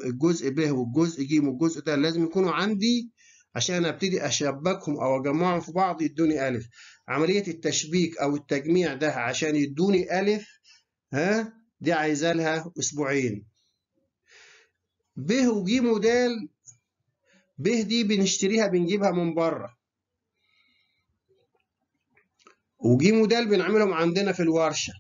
الجزء ب والجزء ج والجزء د لازم يكونوا عندي عشان ابتدي اشبكهم او اجمعهم في بعض يدوني الف عمليه التشبيك او التجميع ده عشان يدوني الف ها دي عايزه لها اسبوعين ب وج ودال ب دي بنشتريها بنجيبها من بره وج ودال بنعملهم عندنا في الورشه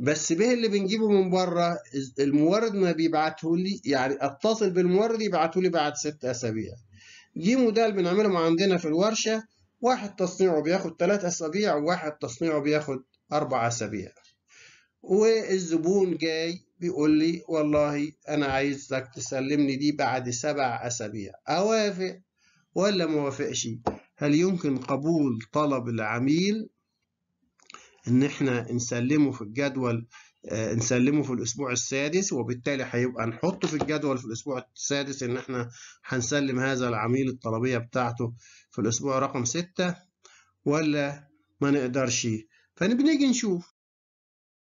بس به اللي بنجيبه من بره المورد ما بيبعته لي يعني اتصل بالمورد يبعته لي بعد ست اسابيع جيمو موديل بنعمله بنعملهم عندنا في الورشه واحد تصنيعه بياخد ثلاث اسابيع وواحد تصنيعه بياخد اربع اسابيع والزبون جاي بيقول لي والله انا عايزك تسلمني دي بعد سبع اسابيع اوافق ولا موافقش هل يمكن قبول طلب العميل ان احنا نسلمه في الجدول آه، نسلمه في الاسبوع السادس وبالتالي هيبقى نحطه في الجدول في الاسبوع السادس ان احنا هنسلم هذا العميل الطلبيه بتاعته في الاسبوع رقم ستة ولا ما نقدرش فنبنيجي نشوف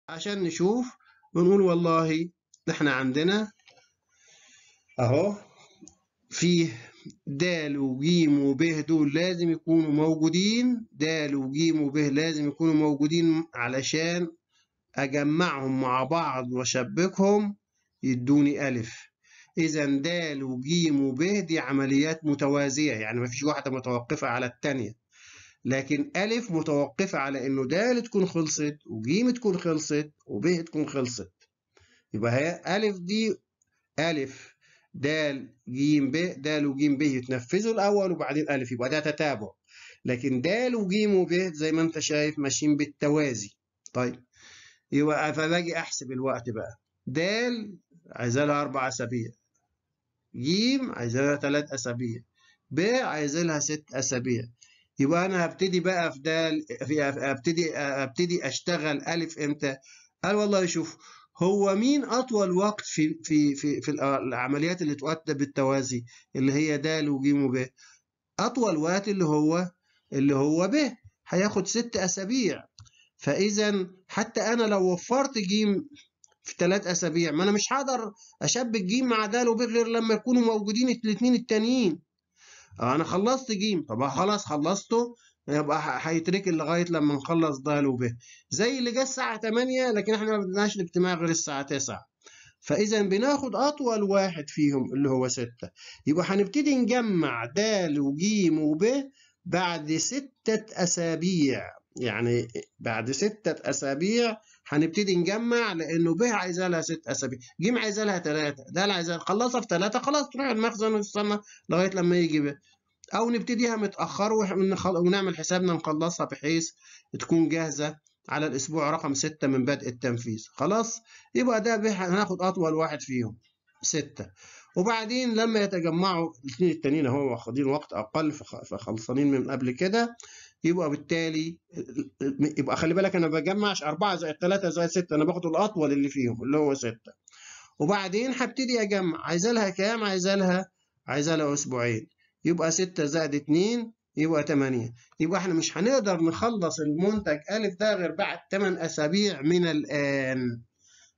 عشان نشوف ونقول والله احنا عندنا اهو فيه د وجيم وب دول لازم يكونوا موجودين د وجيم وب لازم يكونوا موجودين علشان أجمعهم مع بعض وأشبكهم يدوني ألف إذا د وجيم وب دي عمليات متوازية يعني مفيش واحدة متوقفة على التانية لكن ألف متوقفة على إنه د تكون خلصت وجيم تكون خلصت وب تكون خلصت يبقى هي ألف دي ألف د ج ب د وج ب يتنفذوا الاول وبعدين الف يبقى ده تتابع لكن د وج وب زي ما انت شايف ماشيين بالتوازي طيب يبقى فباجي احسب الوقت بقى د عايز لها اربع اسابيع ج عايز لها ثلاث اسابيع ب عايز لها ست اسابيع يبقى انا هبتدي بقى في د في ابتدي اشتغل الف امتى؟ قال والله شوف هو مين أطول وقت في في في في العمليات اللي تؤدى بالتوازي اللي هي د وج وب أطول وقت اللي هو اللي هو ب هياخد ست أسابيع فإذا حتى أنا لو وفرت ج في ثلاث أسابيع ما أنا مش هقدر أشبك ج مع د وب غير لما يكونوا موجودين الاثنين التانيين آه، أنا خلصت ج طب خلاص خلصته يبقى هيترك لغايه لما نخلص ض ب زي اللي جه الساعه 8 لكن احنا ما بدناش الاجتماع غير الساعه 9 فاذا بناخد اطول واحد فيهم اللي هو 6 يبقى هنبتدي نجمع د وج وب بعد ستة أسابيع يعني بعد ستة أسابيع هنبتدي نجمع لأنه ب عايزة لها ست أسابيع ج عايزة لها ثلاثة د عايزة خلصها في ثلاثة خلاص تروح المخزن وتستنى لغاية لما يجي ب أو نبتديها متأخر ونعمل حسابنا نخلصها بحيث تكون جاهزة على الأسبوع رقم 6 من بدء التنفيذ خلاص يبقى ده هناخد أطول واحد فيهم 6 وبعدين لما يتجمعوا الاثنين التانيين اهو واخدين وقت أقل فخلصانين من قبل كده يبقى بالتالي يبقى خلي بالك أنا ما بجمعش 4 زائد 3 زائد 6 أنا باخد الأطول اللي فيهم اللي هو 6 وبعدين هبتدي أجمع عايزة لها كام؟ عايزة لها عايزة لها أسبوعين يبقى 6 زائد 2 يبقى 8 يبقى احنا مش هنقدر نخلص المنتج ألف ده غير بعد 8 أسابيع من الآن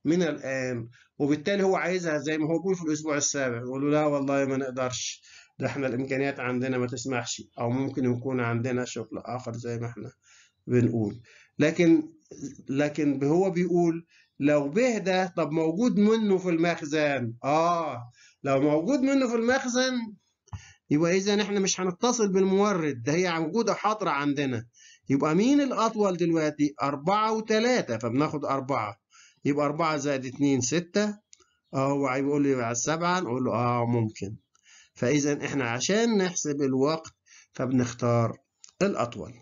من الآن وبالتالي هو عايزها زي ما هو بيقول في الأسبوع السابع يقول له لا والله ما نقدرش ده احنا الإمكانيات عندنا ما تسمحش أو ممكن يكون عندنا شغل آخر زي ما احنا بنقول لكن لكن هو بيقول لو به ده طب موجود منه في المخزن اه لو موجود منه في المخزن يبقى اذا احنا مش هنتصل بالمورد ده هي موجوده حاضره عندنا يبقى مين الاطول دلوقتي 4 و3 فبناخد 4 يبقى 4 زائد 2 6 اهو هيقول لي على 7 نقول له اه ممكن فاذا احنا عشان نحسب الوقت فبنختار الاطول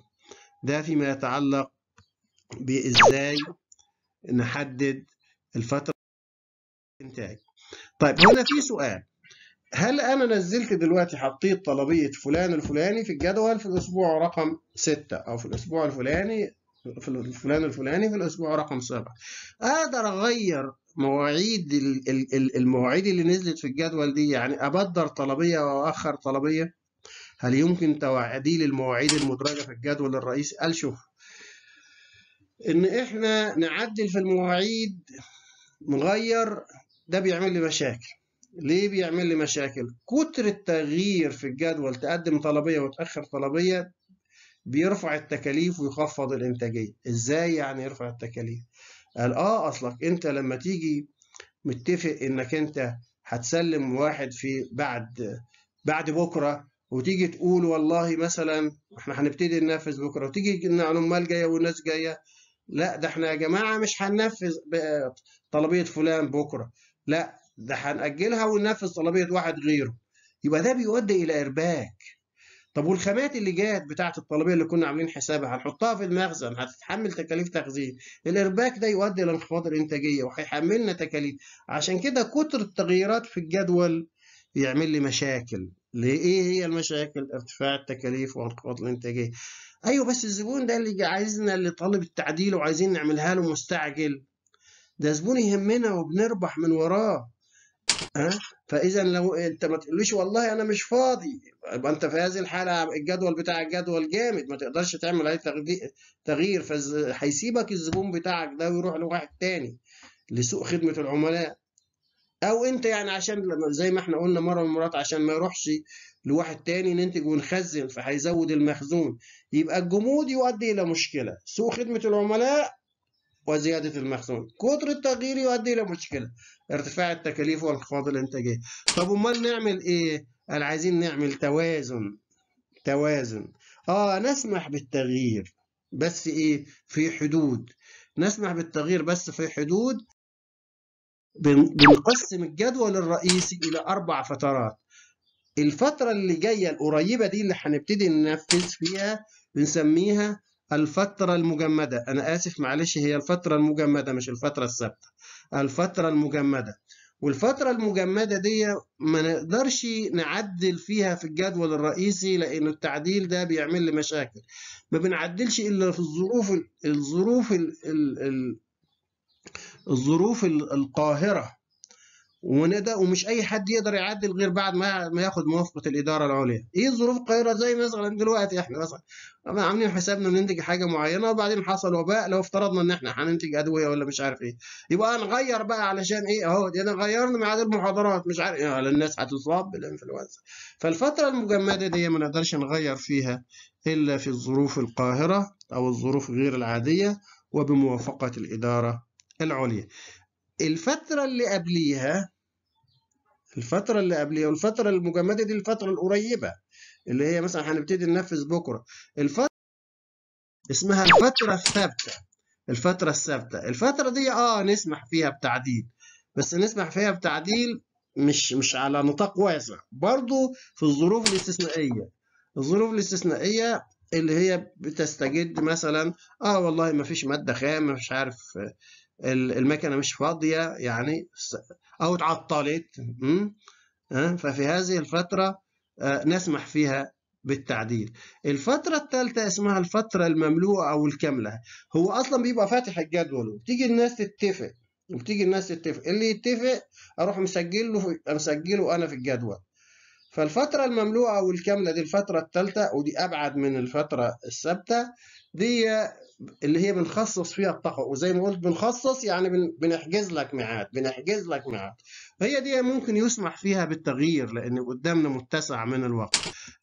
ده فيما يتعلق بازاي نحدد الفتره الانتاج طيب هنا في سؤال هل انا نزلت دلوقتي حطيت طلبيه فلان الفلاني في الجدول في الاسبوع رقم 6 او في الاسبوع الفلاني في فلان الفلاني في الاسبوع رقم 7 اقدر اغير مواعيد المواعيد اللي نزلت في الجدول دي يعني ابدر طلبيه واخر طلبيه هل يمكن تعديل المواعيد المدرجه في الجدول الرئيسي قال شوف ان احنا نعدل في المواعيد نغير ده بيعمل لي مشاكل ليه بيعمل لي مشاكل كتر التغيير في الجدول تقدم طلبية وتأخر طلبية بيرفع التكاليف ويخفض الإنتاجية إزاي يعني يرفع التكاليف قال آه أصلك أنت لما تيجي متفق إنك أنت هتسلم واحد في بعد بعد بكرة وتيجي تقول والله مثلا احنا هنبتدي ننفذ بكرة وتيجي العمال جاية والناس جاية لا ده احنا يا جماعة مش هننفذ طلبية فلان بكرة لا ده هنأجلها وننفذ طلبية واحد غيره يبقى ده بيؤدي إلى إرباك طب والخامات اللي جات بتاعة الطلبية اللي كنا عاملين حسابها هنحطها في المخزن هتتحمل تكاليف تخزين الإرباك ده يؤدي إلى انخفاض الإنتاجية وهيحملنا تكاليف عشان كده كتر التغييرات في الجدول بيعمل لي مشاكل لإيه هي المشاكل ارتفاع التكاليف وانخفاض الإنتاجية أيوه بس الزبون ده اللي عايزنا اللي طالب التعديل وعايزين نعملها له مستعجل ده زبون يهمنا وبنربح من وراه ها فاذا لو انت ما تقوليش والله انا مش فاضي يبقى انت في هذه الحاله الجدول بتاعك جدول جامد ما تقدرش تعمل اي تغيير فهيسيبك الزبون بتاعك ده ويروح لواحد تاني لسوق خدمه العملاء او انت يعني عشان زي ما احنا قلنا مره من المرات عشان ما يروحش لواحد تاني ننتج ونخزن فهيزود المخزون يبقى الجمود يؤدي الى مشكله سوء خدمه العملاء وزيادة المخزون كتر التغيير يؤدي إلى مشكلة ارتفاع التكاليف وانخفاض الإنتاجية طب أمال نعمل إيه؟ قال عايزين نعمل توازن توازن آه نسمح بالتغيير بس إيه؟ في حدود نسمح بالتغيير بس في حدود بنقسم الجدول الرئيسي إلى أربع فترات الفترة اللي جاية القريبة دي اللي هنبتدي ننفذ فيها بنسميها الفترة المجمدة أنا آسف معلش هي الفترة المجمدة مش الفترة الثابتة الفترة المجمدة والفترة المجمدة دي ما نقدرش نعدل فيها في الجدول الرئيسي لأن التعديل ده بيعمل لي مشاكل ما بنعدلش إلا في الظروف الظروف الظروف القاهرة وندى ومش اي حد يقدر يعدل غير بعد ما ما ياخد موافقه الاداره العليا ايه ظروف القاهره زي مثلا دلوقتي احنا مثلا عاملين حسابنا ننتج حاجه معينه وبعدين حصل وباء لو افترضنا ان احنا هننتج ادويه ولا مش عارف ايه يبقى هنغير بقى علشان ايه اهو يعني غيرنا ميعاد المحاضرات مش عارف ايه الناس هتصاب بالانفلونزا فالفتره المجمده دي ما نقدرش نغير فيها الا في الظروف القاهره او الظروف غير العاديه وبموافقه الاداره العليا الفترة اللي قبليها الفترة اللي قبليها والفترة المجمدة دي الفترة القريبة اللي هي مثلا هنبتدي ننفذ بكرة الفترة اسمها الفترة الثابتة الفترة الثابتة الفترة دي اه نسمح فيها بتعديل بس نسمح فيها بتعديل مش مش على نطاق واسع برضو في الظروف الاستثنائية الظروف الاستثنائية اللي هي بتستجد مثلا اه والله ما فيش مادة خام ما فيش عارف المكنه مش فاضيه يعني او اتعطلت ففي هذه الفتره آه، نسمح فيها بالتعديل الفترة الثالثة اسمها الفترة المملوءة أو الكاملة هو أصلا بيبقى فاتح الجدول وبتيجي الناس تتفق وبتيجي الناس تتفق اللي يتفق أروح مسجله مسجله أنا في الجدول فالفترة المملوءة أو الكاملة دي الفترة الثالثة ودي أبعد من الفترة الثابتة دي اللي هي بنخصص فيها الطاقه وزي ما قلت بنخصص يعني بنحجز لك ميعاد بنحجز لك ميعاد هي دي ممكن يسمح فيها بالتغيير لان قدامنا متسع من الوقت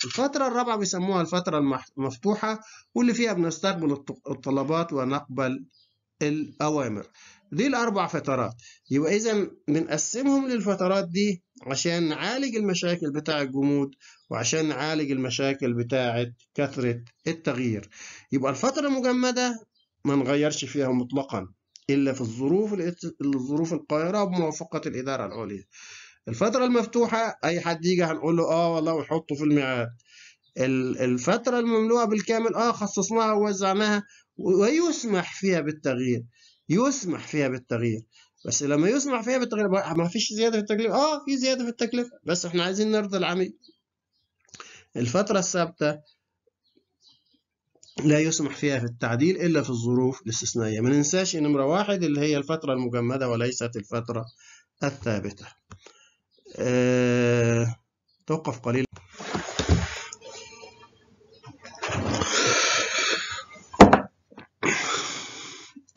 الفتره الرابعه بيسموها الفتره المفتوحه واللي فيها بنستقبل الطلبات ونقبل الاوامر دي الاربع فترات يبقى اذا بنقسمهم للفترات دي عشان نعالج المشاكل بتاع الجمود وعشان نعالج المشاكل بتاعة كثرة التغيير يبقى الفترة المجمدة ما نغيرش فيها مطلقا إلا في الظروف الظروف القاهرة بموافقة الإدارة العليا الفترة المفتوحة أي حد يجي هنقول له آه والله ويحطه في الميعاد الفترة المملوءة بالكامل آه خصصناها ووزعناها ويسمح فيها بالتغيير يسمح فيها بالتغيير بس لما يسمح فيها بالتغيير ما فيش زياده في التكلفه اه في زياده في التكلفه بس احنا عايزين نرضي العميل الفترة الثابتة لا يسمح فيها في التعديل إلا في الظروف الاستثنائية ما ننساش نمرة واحد اللي هي الفترة المجمدة وليست الفترة الثابتة أه... توقف قليلا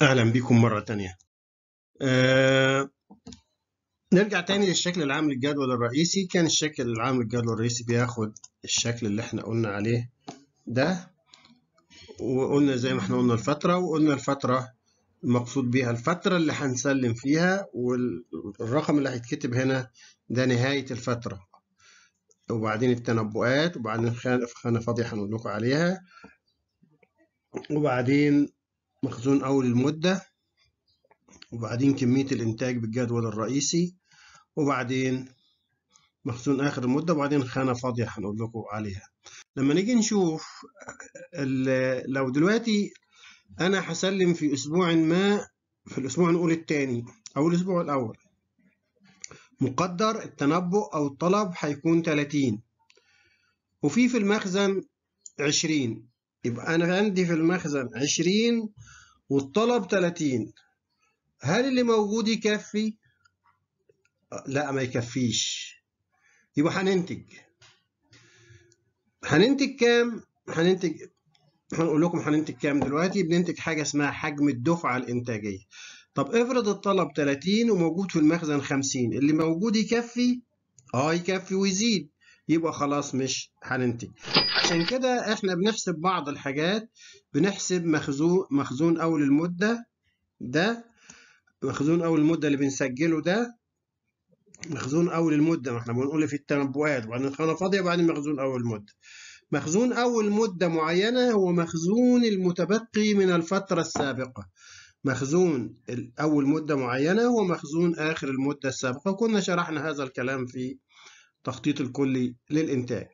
أهلا بكم مرة تانية أه... نرجع تاني للشكل العام للجدول الرئيسي كان الشكل العام للجدول الرئيسي بياخد الشكل اللي احنا قلنا عليه ده وقلنا زي ما احنا قلنا الفترة وقلنا الفترة المقصود بيها الفترة اللي هنسلم فيها والرقم اللي هيتكتب هنا ده نهاية الفترة وبعدين التنبؤات وبعدين خانة فاضية هنقول لكم عليها وبعدين مخزون أول المدة وبعدين كمية الإنتاج بالجدول الرئيسي وبعدين مخزون اخر المده وبعدين خانه فاضيه هنقول لكم عليها لما نيجي نشوف لو دلوقتي انا هسلم في اسبوع ما في الاسبوع نقول التاني او الاسبوع الاول مقدر التنبؤ او الطلب هيكون 30 وفي في المخزن 20 يبقى انا عندي في المخزن 20 والطلب 30 هل اللي موجود يكفي لا ما يكفيش يبقى هننتج هننتج كام هننتج هنقول لكم هننتج كام دلوقتي بننتج حاجه اسمها حجم الدفعه الانتاجيه طب افرض الطلب 30 وموجود في المخزن 50 اللي موجود يكفي اه يكفي ويزيد يبقى خلاص مش هننتج عشان كده احنا بنحسب بعض الحاجات بنحسب مخزون مخزون اول المده ده مخزون اول المده اللي بنسجله ده مخزون اول المده ما احنا بنقول في التنبؤات وبعدين الخانه فاضيه وبعدين مخزون اول المده مخزون اول مده معينه هو مخزون المتبقي من الفتره السابقه مخزون اول مده معينه هو مخزون اخر المده السابقه وكنا شرحنا هذا الكلام في التخطيط الكلي للانتاج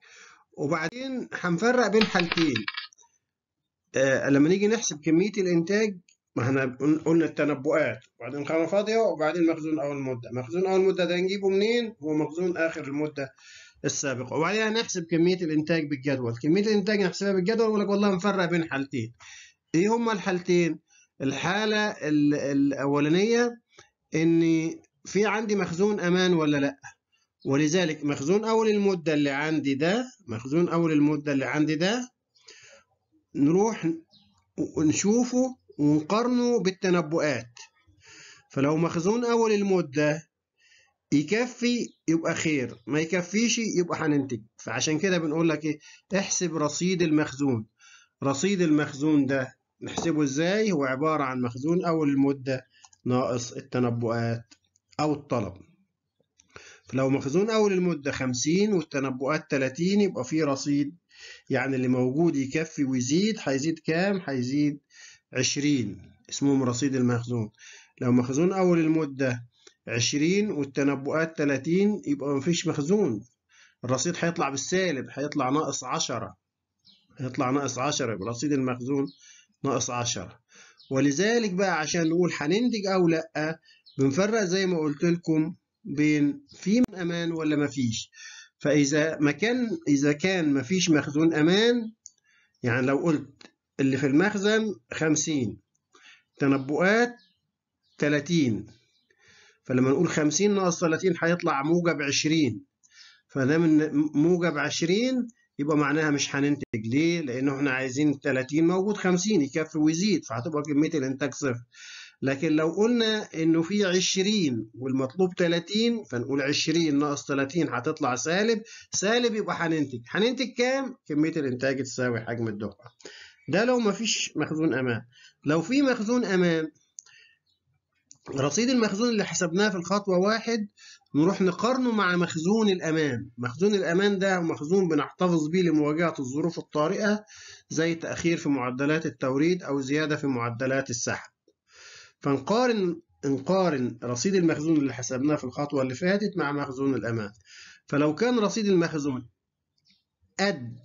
وبعدين هنفرق بين حالتين آه لما نيجي نحسب كميه الانتاج ما احنا قلنا التنبؤات وبعدين خانة فاضية وبعدين مخزون أول مدة مخزون أول مدة ده نجيبه منين هو مخزون آخر المدة السابقة وبعدين هنحسب كمية الإنتاج بالجدول كمية الإنتاج نحسبها بالجدول لك والله نفرق بين حالتين إيه هما الحالتين الحالة الأولانية إن في عندي مخزون أمان ولا لأ ولذلك مخزون أول المدة اللي عندي ده مخزون أول المدة اللي عندي ده نروح ونشوفه ونقارنه بالتنبؤات فلو مخزون أول المدة يكفي يبقى خير ما يكفيش يبقى هننتج فعشان كده بنقول لك ايه احسب رصيد المخزون رصيد المخزون ده نحسبه ازاي هو عبارة عن مخزون أول المدة ناقص التنبؤات أو الطلب فلو مخزون أول المدة 50 والتنبؤات 30 يبقى في رصيد يعني اللي موجود يكفي ويزيد هيزيد كام؟ هيزيد عشرين اسمهم رصيد المخزون لو مخزون أول المدة عشرين والتنبؤات تلاتين يبقى مفيش مخزون الرصيد هيطلع بالسالب هيطلع ناقص عشرة هيطلع ناقص عشرة يبقى رصيد المخزون ناقص عشرة ولذلك بقى عشان نقول هننتج أو لأ بنفرق زي ما قلت لكم بين في أمان ولا مفيش فإذا ما كان إذا كان مفيش مخزون أمان يعني لو قلت اللي في المخزن خمسين تنبؤات تلاتين فلما نقول خمسين ناقص تلاتين هيطلع موجب عشرين فده من موجب عشرين يبقى معناها مش هننتج ليه؟ لأن احنا عايزين 30 موجود 50 يكفي ويزيد فهتبقى كمية الإنتاج صفر. لكن لو قلنا إنه في 20 والمطلوب 30 فنقول 20 ناقص 30 هتطلع سالب، سالب يبقى هننتج، هننتج كام؟ كمية الإنتاج تساوي حجم الدفعة. ده لو مفيش مخزون أمام لو في مخزون أمام رصيد المخزون اللي حسبناه في الخطوة واحد نروح نقارنه مع مخزون الأمان مخزون الأمان ده مخزون بنحتفظ بيه لمواجهة الظروف الطارئة زي تأخير في معدلات التوريد أو زيادة في معدلات السحب فنقارن نقارن رصيد المخزون اللي حسبناه في الخطوة اللي فاتت مع مخزون الأمان فلو كان رصيد المخزون قد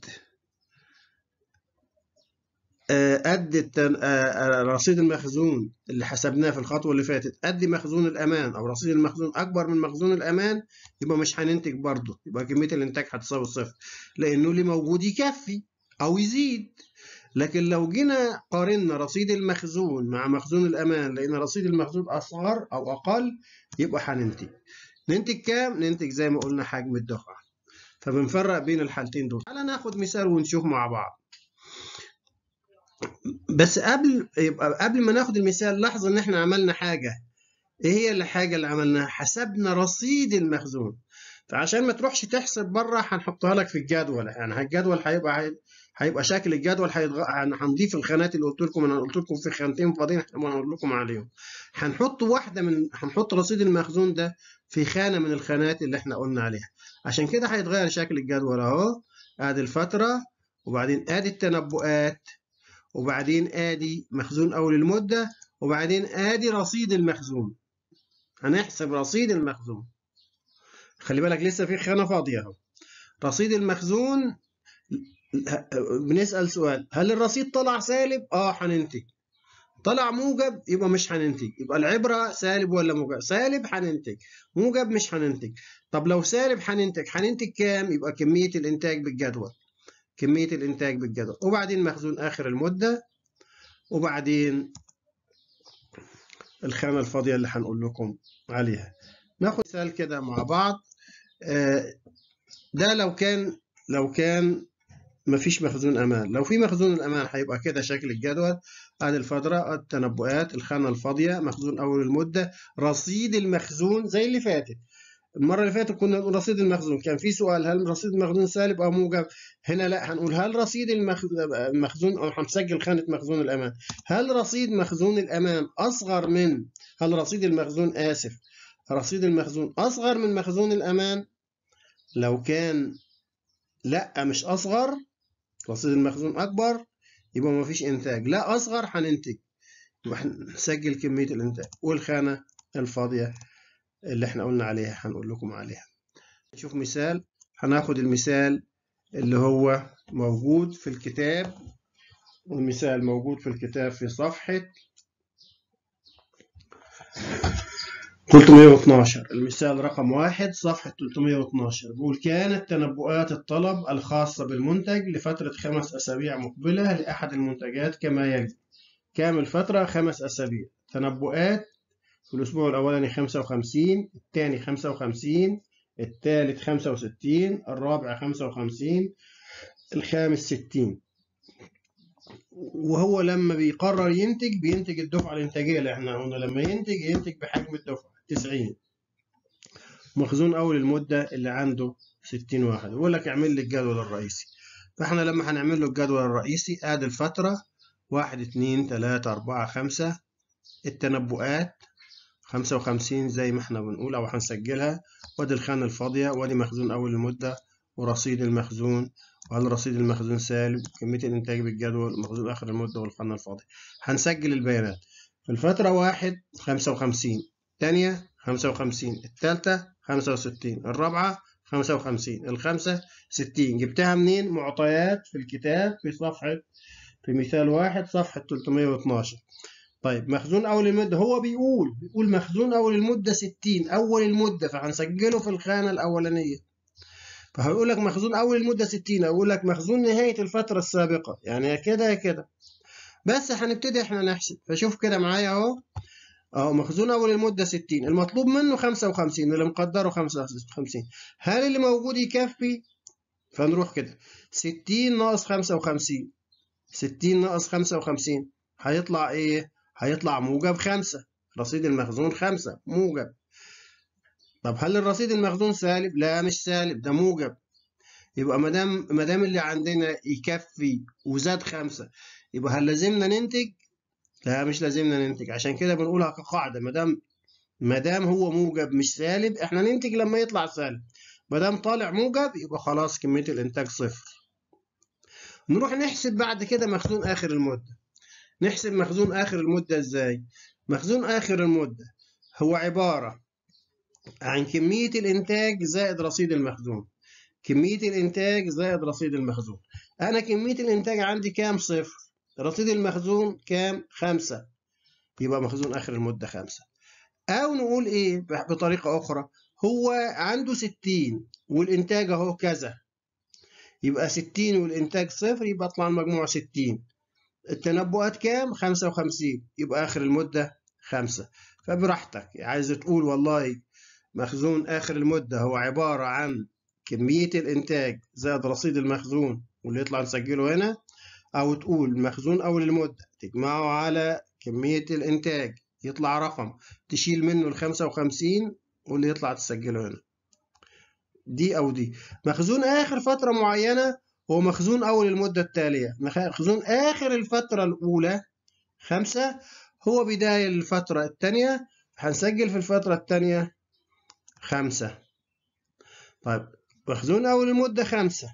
آه، قد آه، آه، رصيد المخزون اللي حسبناه في الخطوه اللي فاتت قد مخزون الامان او رصيد المخزون اكبر من مخزون الامان يبقى مش هننتج برضه يبقى كميه الانتاج هتساوي صفر لانه اللي موجود يكفي او يزيد لكن لو جينا قارنا رصيد المخزون مع مخزون الامان لان رصيد المخزون اصغر او اقل يبقى هننتج ننتج كام ننتج زي ما قلنا حجم الدفعه فبنفرق بين الحالتين دول تعالى ناخد مثال ونشوف مع بعض بس قبل يبقى قبل ما ناخد المثال لاحظ ان احنا عملنا حاجه ايه هي الحاجه اللي عملناها حسبنا رصيد المخزون فعشان ما تروحش تحسب بره هنحطها لك في الجدول يعني الجدول هيبقى هيبقى شكل الجدول هيتغ... يعني هنضيف الخانات اللي قلت لكم انا قلت لكم في خانتين فاضيين هقول لكم عليهم هنحط واحده من هنحط رصيد المخزون ده في خانه من الخانات اللي احنا قلنا عليها عشان كده هيتغير شكل الجدول اهو ادي الفتره وبعدين ادي التنبؤات وبعدين ادي مخزون اول المده وبعدين ادي رصيد المخزون هنحسب رصيد المخزون خلي بالك لسه في خانه فاضيه اهو رصيد المخزون بنسال سؤال هل الرصيد طلع سالب اه هننتج طلع موجب يبقى مش هننتج يبقى العبره سالب ولا موجب سالب هننتج موجب مش هننتج طب لو سالب هننتج هننتج كام يبقى كميه الانتاج بالجدول كمية الإنتاج بالجدول وبعدين مخزون آخر المدة وبعدين الخانة الفاضية اللي هنقول لكم عليها ناخد مثال كده مع بعض آه، ده لو كان لو كان مفيش مخزون أمان لو في مخزون الأمان هيبقى كده شكل الجدول عن الفترة التنبؤات الخانة الفاضية مخزون أول المدة رصيد المخزون زي اللي فاتت المره اللي فاتت كنا نقول رصيد المخزون كان في سؤال هل رصيد المخزون سالب او موجب هنا لا هنقول هل رصيد المخزون او هنسجل خانه مخزون الامام هل رصيد مخزون الامام اصغر من هل رصيد المخزون اسف رصيد المخزون اصغر من مخزون الامام لو كان لا مش اصغر رصيد المخزون اكبر يبقى ما فيش انتاج لا اصغر هننتج يبقى هنسجل كميه الانتاج والخانه الفاضيه اللي احنا قلنا عليها هنقول لكم عليها نشوف مثال هناخد المثال اللي هو موجود في الكتاب والمثال موجود في الكتاب في صفحة 312 المثال رقم واحد صفحة 312 بيقول كانت تنبؤات الطلب الخاصة بالمنتج لفترة خمس أسابيع مقبلة لأحد المنتجات كما يلي كام الفترة خمس أسابيع تنبؤات في الأسبوع الأولاني 55 الثاني 55 الثالث 65 الرابع 55 الخامس 60 وهو لما بيقرر ينتج بينتج الدفعة الإنتاجية اللي احنا قلنا لما ينتج ينتج بحجم الدفعة 90 مخزون أول المدة اللي عنده 60 واحد ويقول لك اعمل لي الجدول الرئيسي فاحنا لما هنعمل له الجدول الرئيسي ادي الفترة واحد اتنين تلاتة أربعة خمسة التنبؤات خمسة وخمسين زي ما احنا بنقول أو هنسجلها وادي الخانة الفاضية وادي مخزون أول المدة ورصيد المخزون وهل رصيد المخزون سالب كمية الإنتاج بالجدول مخزون آخر المدة والخانة الفاضية هنسجل البيانات في الفترة واحد خمسة وخمسين تانية خمسة وخمسين التالتة خمسة وستين الرابعة خمسة وخمسين الخمسة ستين جبتها منين معطيات في الكتاب في صفحة في مثال واحد صفحة تلتمية واتناشر طيب مخزون اول المده هو بيقول بيقول مخزون اول المده 60 اول المده فهنسجله في الخانه الاولانيه فهيقول لك مخزون اول المده 60 هيقول لك مخزون نهايه الفتره السابقه يعني يا كده يا كده بس هنبتدي احنا نحسب فشوف كده معايا اهو اهو مخزون اول المده 60 المطلوب منه 55 اللي مقدره 55 هل اللي موجود يكفي فنروح كده 60 ناقص 55 60 ناقص 55 هيطلع ايه هيطلع موجب خمسة رصيد المخزون خمسة موجب طب هل الرصيد المخزون سالب؟ لا مش سالب ده موجب يبقى ما دام ما دام اللي عندنا يكفي وزاد خمسة يبقى هل لازمنا ننتج؟ لا مش لازمنا ننتج عشان كده بنقولها كقاعدة ما دام ما دام هو موجب مش سالب احنا ننتج لما يطلع سالب ما دام طالع موجب يبقى خلاص كمية الإنتاج صفر نروح نحسب بعد كده مخزون آخر المدة نحسب مخزون آخر المدة إزاي؟ مخزون آخر المدة هو عبارة عن كمية الإنتاج زائد رصيد المخزون كمية الإنتاج زائد رصيد المخزون أنا كمية الإنتاج عندي كام صفر رصيد المخزون كام خمسة يبقى مخزون آخر المدة خمسة أو نقول إيه بطريقة أخرى هو عنده ستين والإنتاج أهو كذا يبقى ستين والإنتاج صفر يبقى أطلع المجموع ستين التنبؤات كام 55 يبقى آخر المدة خمسة فبراحتك عايز تقول والله مخزون آخر المدة هو عبارة عن كمية الإنتاج زائد رصيد المخزون واللي يطلع نسجله هنا أو تقول مخزون أول المدة تجمعه على كمية الإنتاج يطلع رقم تشيل منه ال 55 واللي يطلع تسجله هنا دي أو دي مخزون آخر فترة معينة هو مخزون أول المدة التالية مخزون آخر الفترة الأولى خمسة هو بداية الفترة الثانية هنسجل في الفترة الثانية خمسة طيب مخزون أول المدة خمسة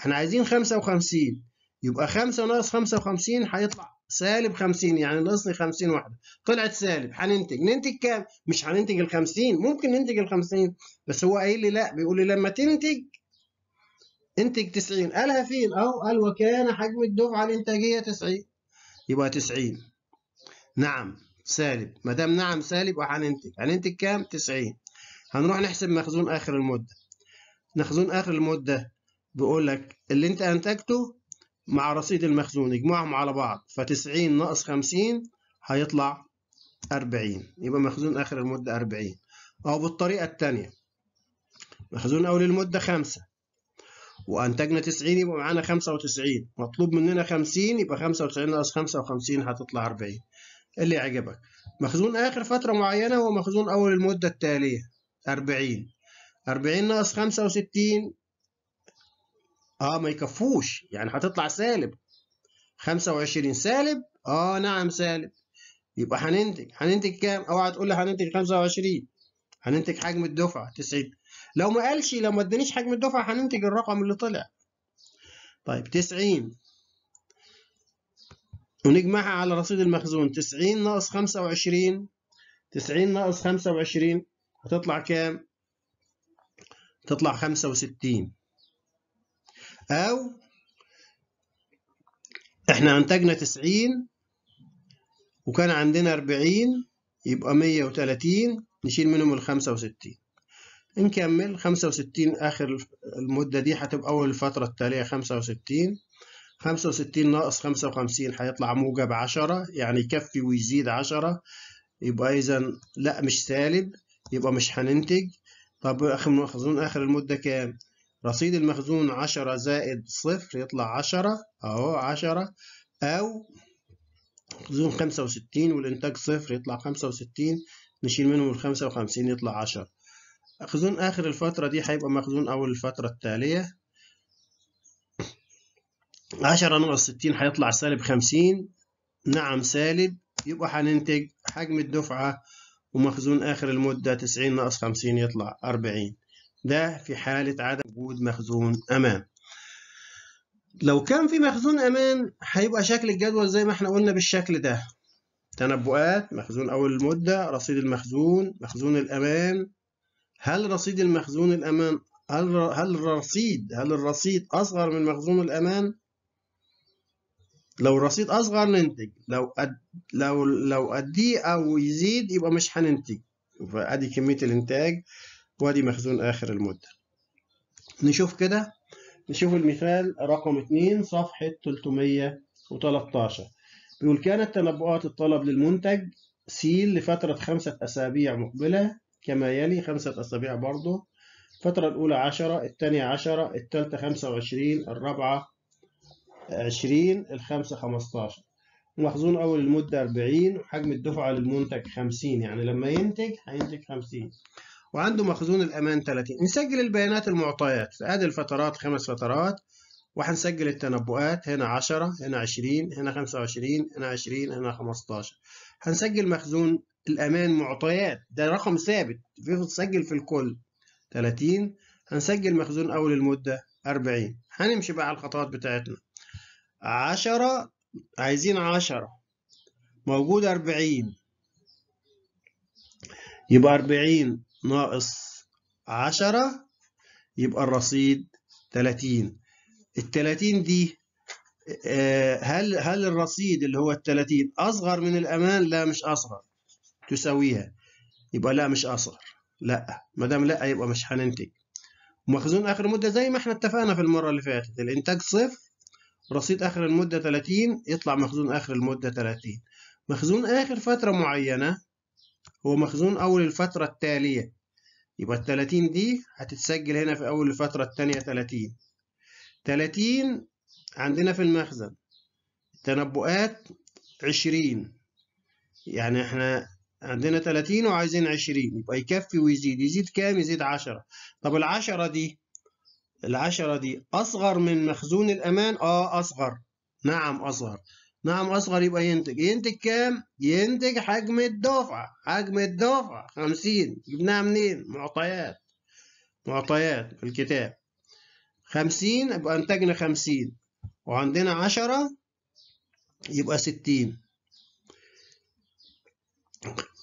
احنا عايزين خمسة وخمسين يبقى خمسة ناقص خمسة وخمسين هيطلع سالب خمسين يعني ناقص لي خمسين واحدة طلعت سالب هننتج ننتج كام؟ مش هننتج الخمسين ممكن ننتج الخمسين بس هو قايل لي لا بيقول لي لما تنتج انتج 90 قالها فين اهو قال وكان حجم الدفعه الانتاجيه 90 يبقى 90 نعم سالب ما دام نعم سالب وهننتج هننتج كام 90 هنروح نحسب مخزون اخر المده مخزون اخر المده بيقول لك اللي انت انتجته مع رصيد المخزون اجمعهم على بعض ف90 ناقص 50 هيطلع 40 يبقى مخزون اخر المده 40 او بالطريقه الثانيه مخزون اول المده 5 وانتجنا 90 يبقى معانا 95 مطلوب مننا 50 يبقى 95 ناقص 55 هتطلع 40 اللي يعجبك مخزون اخر فتره معينه هو مخزون اول المده التاليه 40 40 ناقص 65 اه ما يكفوش يعني هتطلع سالب 25 سالب اه نعم سالب يبقى هننتج هننتج كام اوعى تقول لي هننتج 25 هننتج حجم الدفعه 90 لو ما قالش لو ما ادانيش حجم الدفعه هننتج الرقم اللي طلع طيب 90 ونجمعها على رصيد المخزون 90 ناقص 25 90 ناقص 25 هتطلع كام تطلع 65 او احنا انتجنا 90 وكان عندنا 40 يبقى 130 نشيل منهم ال 65 نكمل 65 آخر المدة دي هتبقى أول الفترة التالية 65 65 ناقص 55 هيطلع موجب 10 يعني يكفي ويزيد 10 يبقى إذا لا مش سالب يبقى مش هننتج طب آخر مخزون آخر المدة كام؟ رصيد المخزون 10 زائد 0 يطلع 10 أهو 10 أو مخزون 65 والإنتاج 0 يطلع 65 نشيل منهم ال 55 يطلع 10 مخزون آخر الفترة دي هيبقى مخزون أول الفترة التالية عشرة ناقص ستين هيطلع سالب خمسين نعم سالب يبقى هننتج حجم الدفعة ومخزون آخر المدة تسعين ناقص خمسين يطلع أربعين ده في حالة عدم وجود مخزون أمان لو كان في مخزون أمان هيبقى شكل الجدول زي ما احنا قلنا بالشكل ده تنبؤات مخزون أول المدة رصيد المخزون مخزون الأمان هل رصيد المخزون الأمان هل هل الرصيد هل الرصيد أصغر من مخزون الأمان؟ لو الرصيد أصغر ننتج لو أد لو لو أديه أو يزيد يبقى مش هننتج فأدي كمية الإنتاج وأدي مخزون آخر المدة نشوف كده نشوف المثال رقم 2 صفحة 313 بيقول كانت تنبؤات الطلب للمنتج سيل لفترة خمسة أسابيع مقبلة كما يلي خمسة أسابيع برضو الفترة الأولى عشرة الثانية عشرة الثالثة خمسة وعشرين الرابعة عشرين الخامسة خمستاشر المخزون أول المدة أربعين وحجم الدفعة للمنتج خمسين يعني لما ينتج هينتج خمسين وعنده مخزون الأمان تلاتين نسجل البيانات المعطيات أدي الفترات خمس فترات وهنسجل التنبؤات هنا عشرة هنا عشرين هنا خمسة وعشرين هنا عشرين هنا خمستاشر هنسجل مخزون الأمان معطيات ده رقم ثابت فيفو تسجل في الكل 30 هنسجل مخزون أول المدة 40 هنمشي بقى على الخطوات بتاعتنا 10 عايزين 10 موجود 40 يبقى 40 ناقص 10 يبقى الرصيد 30 ال 30 دي آه، هل هل الرصيد اللي هو ال 30 اصغر من الامان؟ لا مش اصغر تساويها يبقى لا مش اثر لا ما دام لا يبقى مش هننتج ومخزون اخر مده زي ما احنا اتفقنا في المره اللي فاتت الانتاج صفر رصيد اخر المده 30 يطلع مخزون اخر المده 30 مخزون اخر فتره معينه هو مخزون اول الفتره التاليه يبقى ال 30 دي هتتسجل هنا في اول الفتره الثانيه 30 30 عندنا في المخزن تنبؤات 20 يعني احنا عندنا 30 وعايزين 20 يبقى يكفي ويزيد يزيد كام يزيد 10 طب ال10 دي ال10 دي أصغر من مخزون الأمان آه أصغر نعم أصغر نعم أصغر يبقى ينتج ينتج كام ينتج حجم الدفعة حجم الدفعة 50 جبناها منين معطيات معطيات في الكتاب 50 يبقى أنتجنا 50 وعندنا 10 يبقى 60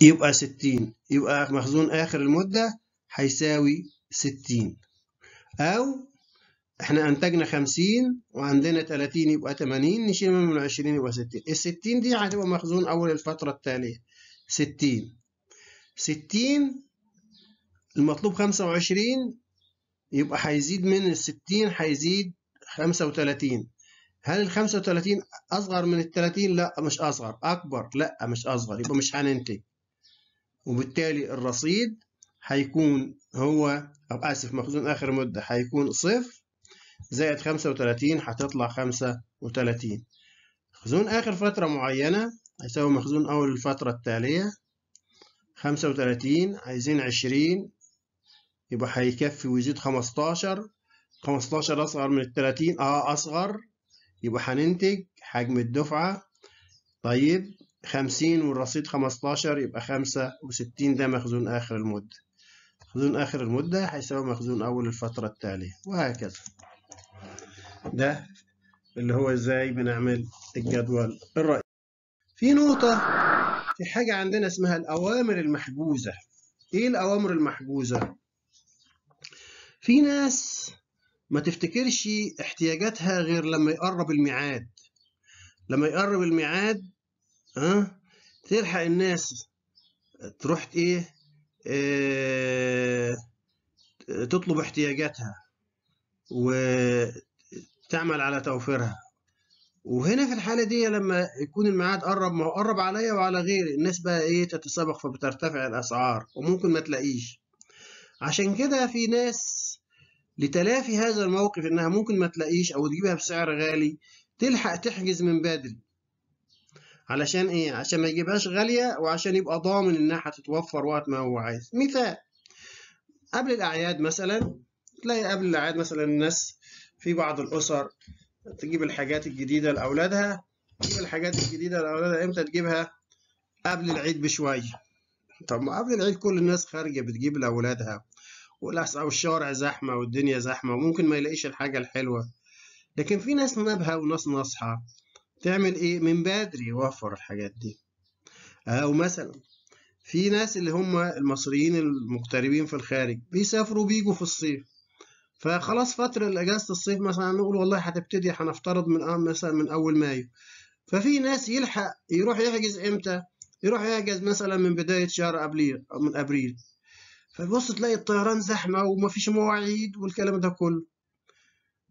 يبقى ستين يبقى مخزون آخر المدة هيساوي ستين أو احنا أنتجنا خمسين وعندنا تلاتين يبقى تمانين نشيل منهم 20 يبقى ستين الستين دي هتبقى مخزون أول الفترة التالية ستين ستين المطلوب خمسة وعشرين يبقى هيزيد من الستين هيزيد خمسة وتلاتين هل ال 35 اصغر من ال 30 لا مش اصغر اكبر لا مش اصغر يبقى مش هننتج وبالتالي الرصيد هيكون هو او اسف مخزون اخر مده هيكون صفر زائد 35 هتطلع 35 مخزون اخر فتره معينه هيساوي مخزون اول الفتره التاليه 35 عايزين 20 يبقى هيكفي ويزيد 15 15 اصغر من ال 30 اه اصغر يبقى هننتج حجم الدفعة طيب 50 والرصيد 15 يبقى 65 ده مخزون آخر المدة مخزون آخر المدة هيساوي مخزون أول الفترة التالية وهكذا ده اللي هو إزاي بنعمل الجدول الرئيسي في نقطة في حاجة عندنا اسمها الأوامر المحجوزة إيه الأوامر المحجوزة؟ في ناس ما تفتكرش احتياجاتها غير لما يقرب الميعاد لما يقرب الميعاد ها تلحق الناس تروح ايه اه تطلب احتياجاتها وتعمل على توفيرها وهنا في الحالة دي لما يكون الميعاد قرب ما هو قرب عليا وعلى غيري الناس بقى ايه تتسابق فبترتفع الأسعار وممكن ما تلاقيش عشان كده في ناس لتلافي هذا الموقف انها ممكن ما تلاقيش او تجيبها بسعر غالي تلحق تحجز من بدري علشان ايه عشان ما يجيبهاش غاليه وعشان يبقى ضامن انها هتتوفر وقت ما هو عايز مثال قبل الاعياد مثلا تلاقي قبل الاعياد مثلا الناس في بعض الاسر تجيب الحاجات الجديده لاولادها تجيب الحاجات الجديده لاولادها امتى تجيبها قبل العيد بشويه طب ما قبل العيد كل الناس خارجه بتجيب لاولادها والشوارع زحمة والدنيا زحمة وممكن ما يلاقيش الحاجة الحلوة لكن في ناس نابهة وناس ناصحة تعمل إيه من بدري يوفر الحاجات دي آه، أو مثلا في ناس اللي هم المصريين المغتربين في الخارج بيسافروا بيجوا في الصيف فخلاص فترة إجازة الصيف مثلا نقول والله هتبتدي هنفترض من مثلا من أول مايو ففي ناس يلحق يروح يحجز إمتى؟ يروح يحجز مثلا من بداية شهر أبريل أو من أبريل فبص تلاقي الطيران زحمة ومفيش مواعيد والكلام ده كله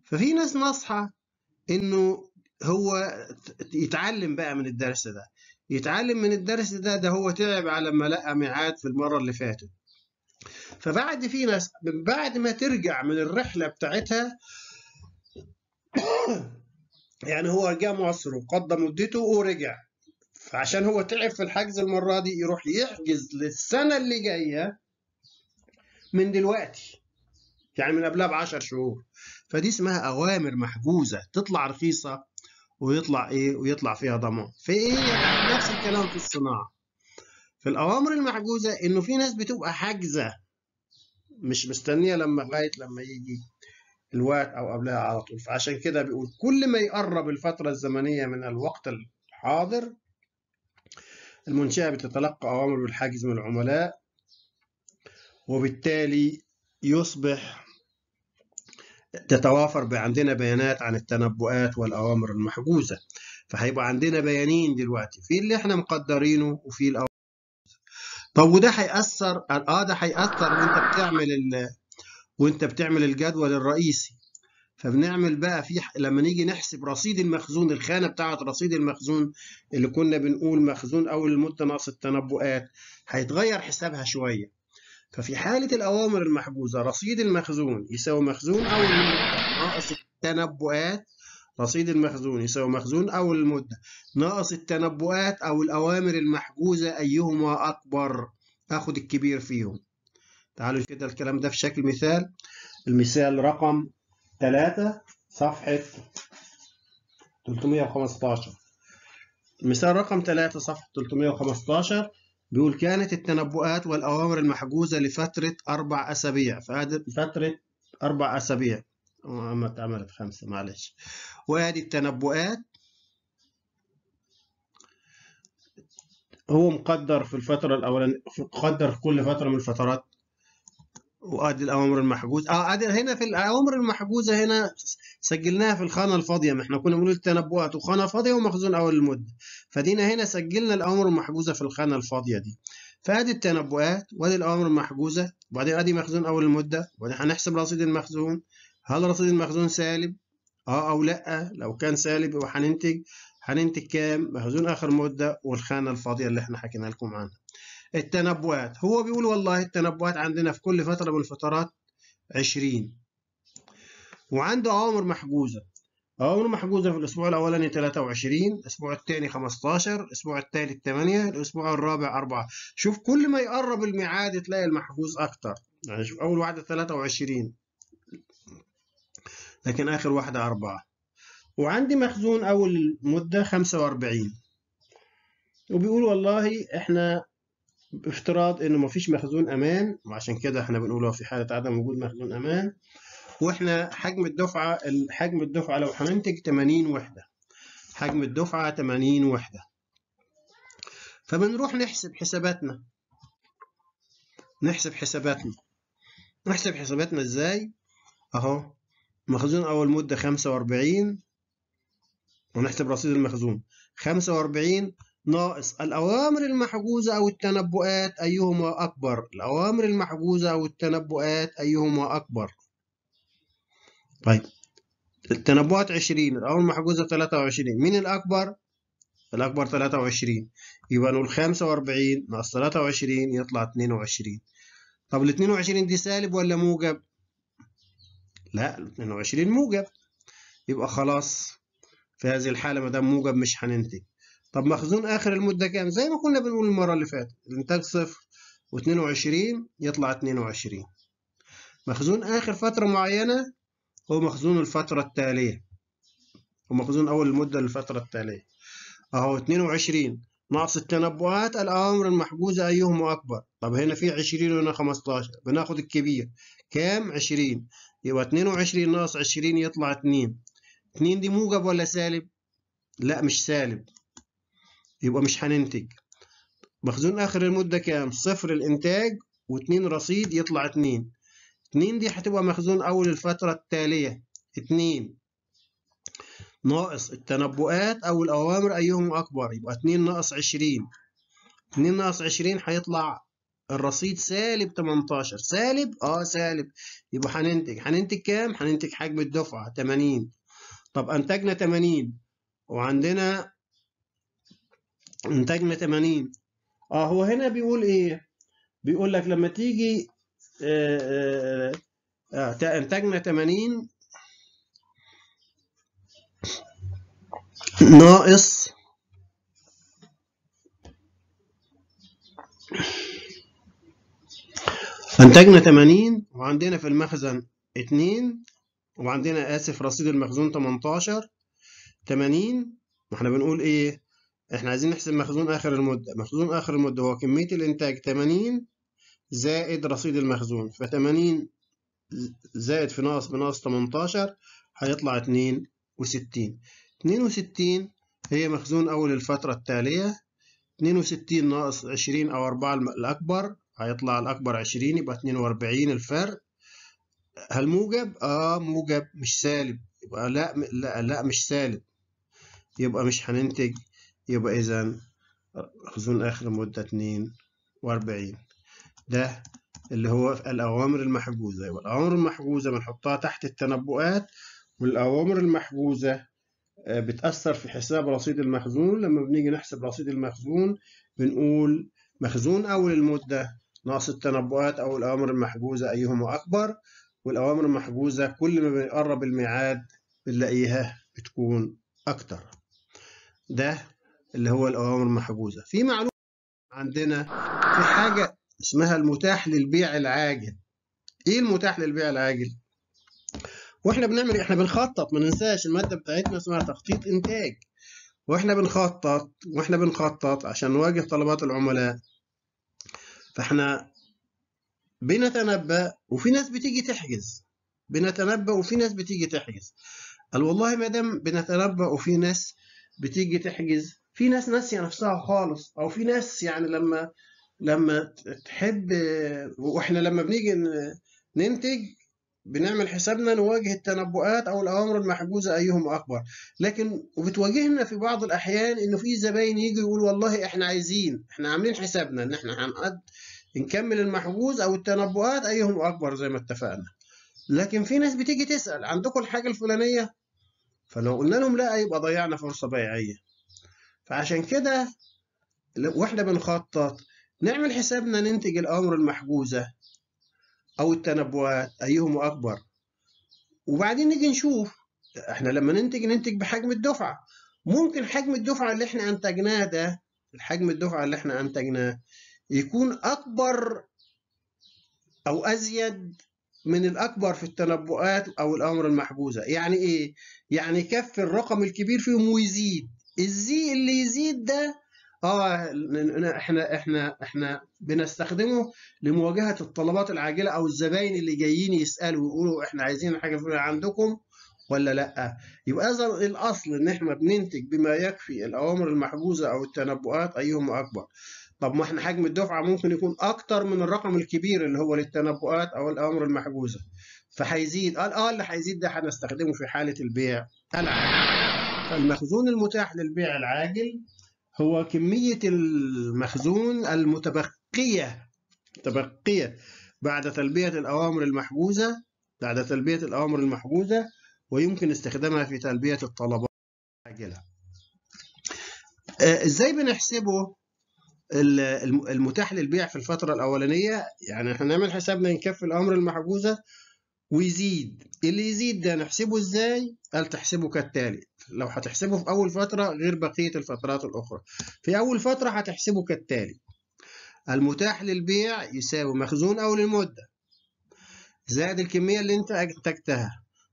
ففي ناس نصحة إنه هو يتعلم بقى من الدرس ده يتعلم من الدرس ده ده هو تعب على ما لقى ميعاد في المرة اللي فاتت فبعد في ناس من بعد ما ترجع من الرحلة بتاعتها يعني هو جاء مصر وقضى مدته ورجع فعشان هو تعب في الحجز المرة دي يروح يحجز للسنة اللي جاية من دلوقتي يعني من قبلها ب 10 شهور فدي اسمها اوامر محجوزه تطلع رخيصه ويطلع ايه ويطلع فيها ضمان في ايه يعني؟ نفس الكلام في الصناعه في الاوامر المحجوزه انه في ناس بتبقى حاجزه مش مستنيه لما لغايه لما يجي الوقت او قبلها على طول فعشان كده بيقول كل ما يقرب الفتره الزمنيه من الوقت الحاضر المنشاه بتتلقى اوامر بالحجز من العملاء وبالتالي يصبح تتوافر عندنا بيانات عن التنبؤات والأوامر المحجوزة فهيبقى عندنا بيانين دلوقتي في اللي احنا مقدرينه وفي الأوامر طب وده هيأثر اه ده هيأثر وانت بتعمل ال... وانت بتعمل الجدول الرئيسي فبنعمل بقى في لما نيجي نحسب رصيد المخزون الخانه بتاعه رصيد المخزون اللي كنا بنقول مخزون اول المده ناقص التنبؤات هيتغير حسابها شويه ففي حالة الأوامر المحجوزة رصيد المخزون يساوي مخزون أول المدة ناقص التنبؤات رصيد المخزون يساوي مخزون أول المدة ناقص التنبؤات أو الأوامر المحجوزة أيهما أكبر آخد الكبير فيهم تعالوا كده الكلام ده في شكل مثال المثال رقم 3 صفحة 315 المثال رقم 3 صفحة 315 بيقول كانت التنبؤات والأوامر المحجوزة لفترة أربع أسابيع فترة أربع أسابيع آه، ما اتعملت خمسة معلش وهذه التنبؤات هو مقدر في الفترة الأولانية مقدر في كل فترة من الفترات وادي الاوامر المحجوزه اه ادي هنا في الاوامر المحجوزه هنا سجلناها في الخانه الفاضيه ما احنا كنا بنقول تنبؤات وخانه فاضيه ومخزون اول المده فدينا هنا سجلنا الاوامر المحجوزه في الخانه الفاضيه دي فادي التنبؤات وادي الاوامر المحجوزه وبعدين ادي مخزون اول المده وبعدين هنحسب رصيد المخزون هل رصيد المخزون سالب اه او لا لو كان سالب يبقى هننتج هننتج كام مخزون اخر مده والخانه الفاضيه اللي احنا حكينا لكم عنها التنبؤات هو بيقول والله التنبؤات عندنا في كل فترة من الفترات 20 وعنده أوامر محجوزة أوامر محجوزة في الأسبوع الأولاني 23 الأسبوع الثاني 15 الأسبوع الثالث 8 الأسبوع الرابع 4 شوف كل ما يقرب الميعاد تلاقي المحجوز أكتر يعني شوف أول واحدة 23 لكن آخر واحدة 4 وعندي مخزون أول مدة 45 وبيقول والله إحنا بافتراض انه مفيش مخزون امان وعشان كده احنا بنقوله في حاله عدم وجود مخزون امان واحنا حجم الدفعه حجم الدفعه لو هننتج 80 وحده حجم الدفعه 80 وحده فبنروح نحسب حساباتنا نحسب حساباتنا نحسب حساباتنا ازاي اهو مخزون اول مده 45 ونحسب رصيد المخزون 45 ناقص الأوامر المحجوزة أو التنبؤات أيهما أكبر الأوامر المحجوزة أو التنبؤات أيهما أكبر طيب التنبؤات 20 الأوامر المحجوزة 23 مين الأكبر الأكبر 23 يبقى نقول 45 ناقص 23 يطلع 22 طب ال 22 دي سالب ولا موجب؟ لا ال 22 موجب يبقى خلاص في هذه الحالة ما دام موجب مش هننتج طب مخزون آخر المدة كام؟ زي ما كنا بنقول المرة اللي فاتت الإنتاج صفر و22 يطلع 22 مخزون آخر فترة معينة هو مخزون الفترة التالية ومخزون أول المدة للفترة التالية أهو 22 ناقص التنبؤات الأوامر المحجوزة ايهما أكبر طب هنا في 20 وهنا 15 بناخد الكبير كام 20 يبقى 22 ناقص 20 يطلع 2 2 دي موجب ولا سالب؟ لا مش سالب يبقى مش هننتج مخزون اخر المده كام صفر الانتاج واتنين رصيد يطلع اتنين اتنين دي هتبقى مخزون اول الفتره التاليه اتنين ناقص التنبؤات او الاوامر ايهم اكبر يبقى اتنين ناقص عشرين اتنين ناقص عشرين هيطلع الرصيد سالب 18 سالب اه سالب يبقى هننتج هننتج كام هننتج حجم الدفعه 80 طب انتجنا 80 وعندنا نجمة 80 اه هو هنا بيقول ايه بيقول لك لما تيجي آه آه آه انتجنا 80 ناقص انتجنا 80 وعندنا في المخزن 2 وعندنا اسف رصيد المخزون 18 80 واحنا بنقول ايه احنا عايزين نحسب مخزون اخر المده مخزون اخر المده هو كميه الانتاج 80 زائد رصيد المخزون ف 80 زائد في ناقص بناقص 18 هيطلع 62 62 هي مخزون اول الفتره التاليه 62 ناقص 20 او 4 الاكبر هيطلع الاكبر 20 يبقى 42 الفرق هل موجب اه موجب مش سالب يبقى لا لا لا مش سالب يبقى مش هننتج يبقى إذا خزون آخر مدة اتنين وأربعين ده اللي هو الأوامر المحجوزة يبقى الأوامر المحجوزة بنحطها تحت التنبؤات والأوامر المحجوزة آه، بتأثر في حساب رصيد المخزون لما بنيجي نحسب رصيد المخزون بنقول مخزون أول المدة ناقص التنبؤات أو الأوامر المحجوزة أيهما أكبر والأوامر المحجوزة كل ما بنقرب الميعاد بنلاقيها بتكون أكتر ده اللي هو الأوامر المحجوزة في معلومة عندنا في حاجة اسمها المتاح للبيع العاجل إيه المتاح للبيع العاجل؟ واحنا بنعمل إيه؟ احنا بنخطط ما ننساش الماده بتاعتنا اسمها تخطيط انتاج واحنا بنخطط واحنا بنخطط عشان نواجه طلبات العملاء فاحنا بنتنبأ وفي ناس بتيجي تحجز بنتنبأ وفي ناس بتيجي تحجز قال والله ما دام بنتنبأ وفي ناس بتيجي تحجز في ناس ناسيه نفسها خالص او في ناس يعني لما لما تحب واحنا لما بنيجي ننتج بنعمل حسابنا نواجه التنبؤات او الاوامر المحجوزه ايهما اكبر لكن وبتواجهنا في بعض الاحيان انه في زباين يجي يقول والله احنا عايزين احنا عاملين حسابنا ان احنا هنقد نكمل المحجوز او التنبؤات ايهما اكبر زي ما اتفقنا لكن في ناس بتيجي تسال عندكم الحاجه الفلانيه فلو قلنا لهم لا يبقى ضيعنا فرصه بيعيه فعشان كده واحنا بنخطط نعمل حسابنا ننتج الأمر المحجوزة أو التنبؤات أيهما أكبر وبعدين نيجي نشوف احنا لما ننتج ننتج بحجم الدفعة ممكن حجم الدفعة اللي احنا أنتجناه ده الحجم الدفعة اللي احنا أنتجناه يكون أكبر أو أزيد من الأكبر في التنبؤات أو الأمر المحجوزة يعني إيه؟ يعني يكفي الرقم الكبير فيهم ويزيد الزي اللي يزيد ده اه احنا احنا احنا بنستخدمه لمواجهه الطلبات العاجله او الزباين اللي جايين يسالوا ويقولوا احنا عايزين حاجه عندكم ولا لا يبقى اذا الاصل ان احنا بننتج بما يكفي الاوامر المحجوزه او التنبؤات ايهما اكبر طب ما احنا حجم الدفعه ممكن يكون اكتر من الرقم الكبير اللي هو للتنبؤات او الاوامر المحجوزه فهيزيد اه اللي هيزيد ده هنستخدمه في حاله البيع العام المخزون المتاح للبيع العاجل هو كمية المخزون المتبقية متبقية بعد تلبية الأوامر المحجوزة بعد تلبية الأوامر المحجوزة ويمكن استخدامها في تلبية الطلبات العاجلة آه، إزاي بنحسبه المتاح للبيع في الفترة الأولانية يعني هنعمل حسابنا نكفي الأمر المحجوزة ويزيد اللي يزيد ده نحسبه ازاي؟ قال تحسبه كالتالي لو هتحسبه في أول فترة غير بقية الفترات الأخرى في أول فترة هتحسبه كالتالي المتاح للبيع يساوي مخزون أول المدة زائد الكمية اللي أنت أنتجتها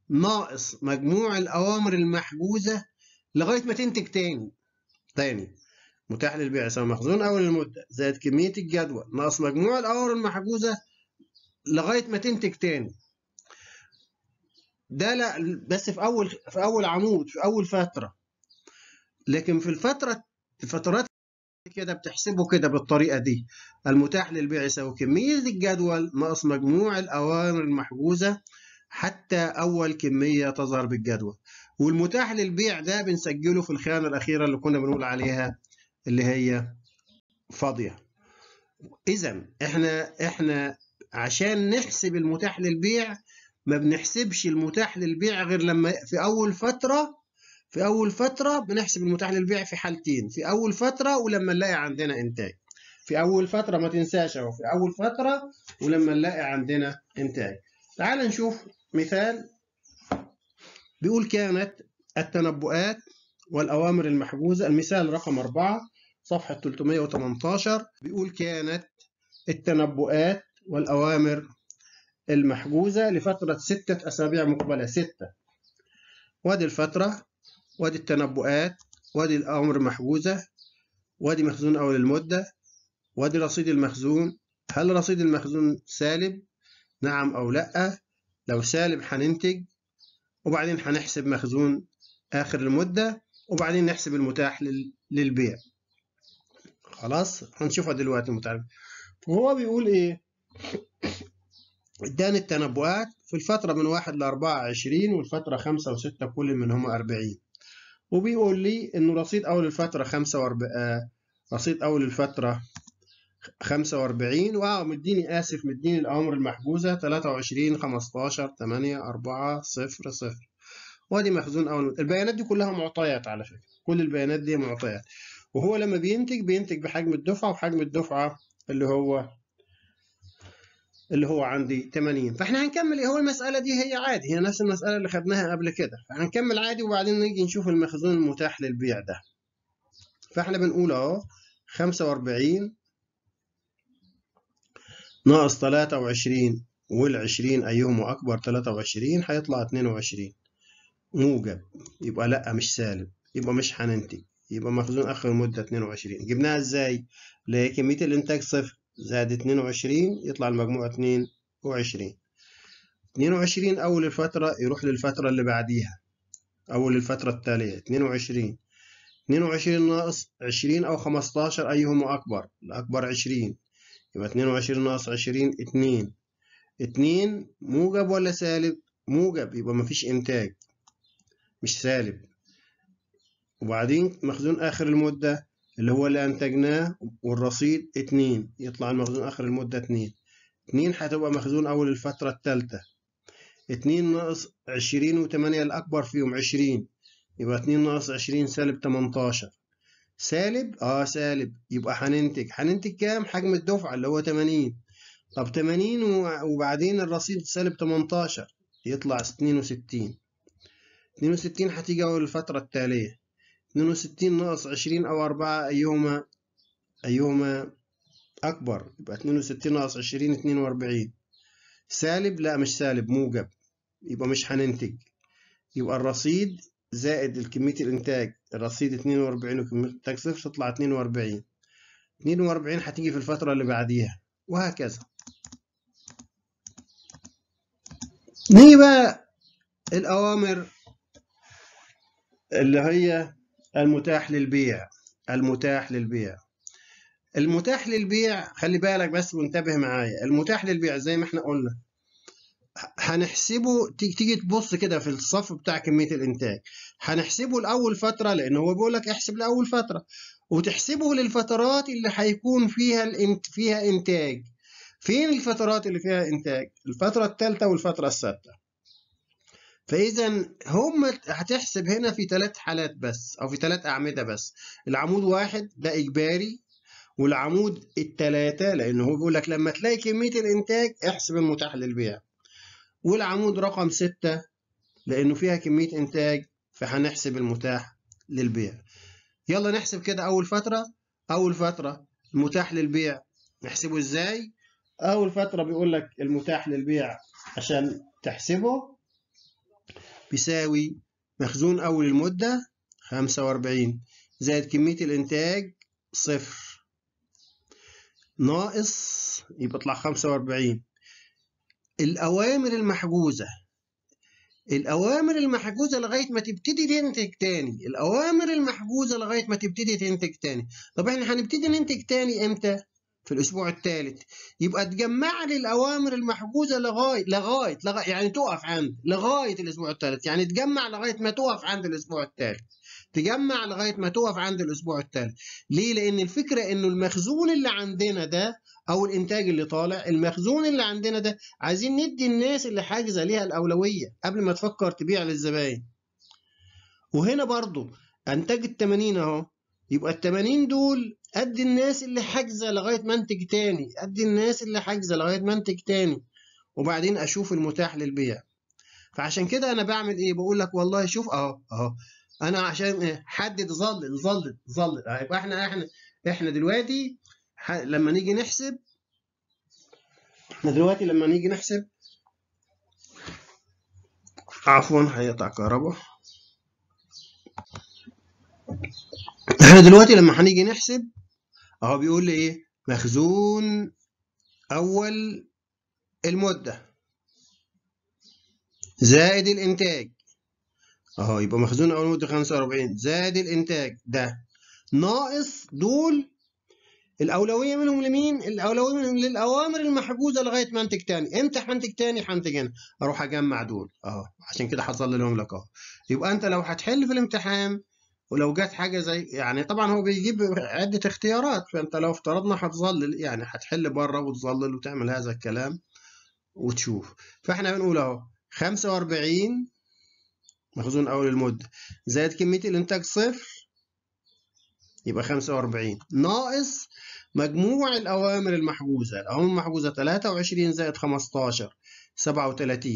ناقص مجموع الأوامر المحجوزة لغاية ما تنتج تاني تاني متاح للبيع يساوي مخزون أول المدة زائد كمية الجدول ناقص مجموع الأوامر المحجوزة لغاية ما تنتج تاني ده لا بس في اول في اول عمود في اول فتره لكن في الفتره الفترات كده بتحسبه كده بالطريقه دي المتاح للبيع يساوي كميه الجدول ناقص مجموع الاوامر المحجوزه حتى اول كميه تظهر بالجدول والمتاح للبيع ده بنسجله في الخانه الاخيره اللي كنا بنقول عليها اللي هي فاضيه اذا احنا احنا عشان نحسب المتاح للبيع ما بنحسبش المتاح للبيع غير لما في أول فترة في أول فترة بنحسب المتاح للبيع في حالتين في أول فترة ولما نلاقي عندنا إنتاج في أول فترة ما تنساش أهو في أول فترة ولما نلاقي عندنا إنتاج تعال نشوف مثال بيقول كانت التنبؤات والأوامر المحجوزة المثال رقم 4 صفحة 318 بيقول كانت التنبؤات والأوامر المحجوزة لفترة ستة أسابيع مقبلة ستة وادي الفترة وادي التنبؤات وادي الأمر محجوزة وادي مخزون أول المدة وادي رصيد المخزون هل رصيد المخزون سالب نعم أو لأ لو سالب هننتج وبعدين هنحسب مخزون آخر المدة وبعدين نحسب المتاح للبيع خلاص هنشوفها دلوقتي المتاح هو بيقول إيه اداني التنبؤات في الفترة من 1 ل 24 والفترة 5 و6 كل منهم 40 وبيقول لي انه رصيد اول الفترة 45 وأربع آه، رصيد اول الفترة 45 واه مديني اسف مديني الاوامر المحجوزة 23 15 8 4 0 0 وادي مخزون اول البيانات دي كلها معطيات على فكرة كل البيانات دي معطيات وهو لما بينتج بينتج بحجم الدفعة وحجم الدفعة اللي هو اللي هو عندي 80 فاحنا هنكمل هو المسألة دي هي عادي هي نفس المسألة اللي خدناها قبل كده فهنكمل عادي وبعدين نيجي نشوف المخزون المتاح للبيع ده فاحنا بنقول اهو 45 ناقص 23 وال20 أيهما أكبر 23 هيطلع 22 موجب يبقى لأ مش سالب يبقى مش هننتج يبقى مخزون آخر مدة 22 جبناها إزاي؟ اللي هي كمية الإنتاج صفر زائد 22 يطلع المجموع 22 22 أول الفترة يروح للفترة اللي بعديها أول الفترة التالية 22 22 ناقص 20 أو 15 أيهما أكبر؟ الأكبر 20 يبقى 22 ناقص 20 2 2 موجب ولا سالب؟ موجب يبقى مفيش إنتاج مش سالب وبعدين مخزون آخر المدة اللي هو اللي أنتجناه والرصيد اتنين يطلع المخزون آخر المدة اتنين اتنين هتبقى مخزون أول الفترة التالتة اتنين ناقص عشرين وتمانية الأكبر فيهم عشرين يبقى اتنين ناقص عشرين سالب تمنتاشر سالب اه سالب يبقى هننتج هننتج كام حجم الدفعة اللي هو تمانين طب تمانين وبعدين الرصيد سالب تمنتاشر يطلع اتنين وستين اتنين وستين هتيجي أول الفترة التالية 62 ناقص 20 أو 4 أيهما أيهما أكبر يبقى 62 ناقص 20 42 سالب لا مش سالب موجب يبقى مش هننتج يبقى الرصيد زائد الكمية الإنتاج الرصيد 42 وكمية الإنتاج صفر تطلع 42 42 هتيجي في الفترة اللي بعديها وهكذا نيجي بقى الأوامر اللي هي المتاح للبيع المتاح للبيع المتاح للبيع خلي بالك بس وانتبه معايا المتاح للبيع زي ما احنا قلنا هنحسبه تيجي تبص كده في الصف بتاع كميه الانتاج هنحسبه لاول فتره لان هو بيقول لك احسب لاول فتره وتحسبه للفترات اللي هيكون فيها الانت فيها انتاج فين الفترات اللي فيها انتاج الفتره الثالثه والفتره السادسه فاذا هم هتحسب هنا في ثلاث حالات بس او في ثلاث اعمده بس العمود واحد ده اجباري والعمود الثلاثه لان هو بيقول لك لما تلاقي كميه الانتاج احسب المتاح للبيع والعمود رقم ستة لانه فيها كميه انتاج فهنحسب المتاح للبيع يلا نحسب كده اول فتره اول فتره المتاح للبيع نحسبه ازاي اول فتره بيقول لك المتاح للبيع عشان تحسبه بيساوي مخزون أول المدة خمسة وأربعين زائد كمية الإنتاج صفر ناقص يبقى طلع خمسة وأربعين الأوامر المحجوزة الأوامر المحجوزة لغاية ما تبتدي تنتج تاني الأوامر المحجوزة لغاية ما تبتدي تنتج تاني طب إحنا هنبتدي ننتج تاني إمتى؟ في الاسبوع الثالث يبقى تجمع لي الاوامر المحجوزه لغايه لغايه لغايه يعني تقف عند لغايه الاسبوع الثالث يعني تجمع لغايه ما تقف عند الاسبوع الثالث تجمع لغايه ما تقف عند الاسبوع الثالث ليه لان الفكره انه المخزون اللي عندنا ده او الانتاج اللي طالع المخزون اللي عندنا ده عايزين ندي الناس اللي حاجزه ليها الاولويه قبل ما تفكر تبيع للزباين وهنا برضو انتجت 80 اهو يبقى ال 80 دول قد الناس اللي حاجزه لغايه ما انتج تاني قد الناس اللي حاجزه لغايه ما انتج تاني وبعدين اشوف المتاح للبيع فعشان كده انا بعمل ايه بقول لك والله شوف اهو اهو انا عشان إيه؟ حدد ظلل ظلل ظلل يبقى احنا احنا احنا دلوقتي لما نيجي نحسب احنا دلوقتي لما نيجي نحسب عفوا هيقطع كهرباء احنا دلوقتي لما هنيجي نحسب اهو بيقول لي ايه مخزون اول المده زائد الانتاج اهو يبقى مخزون اول مده 45 زائد الانتاج ده ناقص دول الاولويه منهم لمين الاولويه منهم للاوامر المحجوزه لغايه ما انتج تاني امتى هنتج تاني هنتج هنا اروح اجمع دول اهو عشان كده حصل لهم لك اهو يبقى انت لو هتحل في الامتحان ولو جت حاجه زي يعني طبعا هو بيجيب عده اختيارات فانت لو افترضنا هتظلل يعني هتحل بره وتظلل وتعمل هذا الكلام وتشوف فاحنا بنقول اهو 45 مخزون اول المده زائد كميه الانتاج صفر يبقى 45 ناقص مجموع الاوامر المحجوزه الاوامر المحجوزه 23 زائد 15 37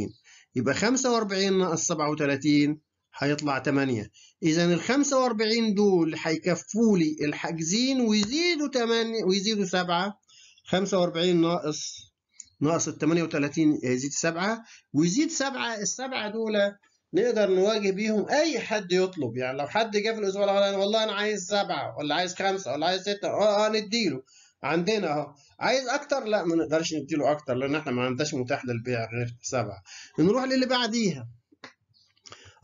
يبقى 45 ناقص 37 هيطلع 8 اذا ال 45 دول هيكفوا لي الحاجزين ويزيدوا 8 ويزيدوا 7 45 ناقص ناقص ال 38 يزيد 7 ويزيد 7 السبعه دول نقدر نواجه بيهم اي حد يطلب يعني لو حد جه في الاسبوع الاولاني والله انا عايز 7 ولا عايز 5 ولا عايز 6 اه اه نديله عندنا اهو عايز اكتر لا ما نقدرش نديله اكتر لان احنا ما عندناش متاح للبيع غير 7 نروح للي بعديها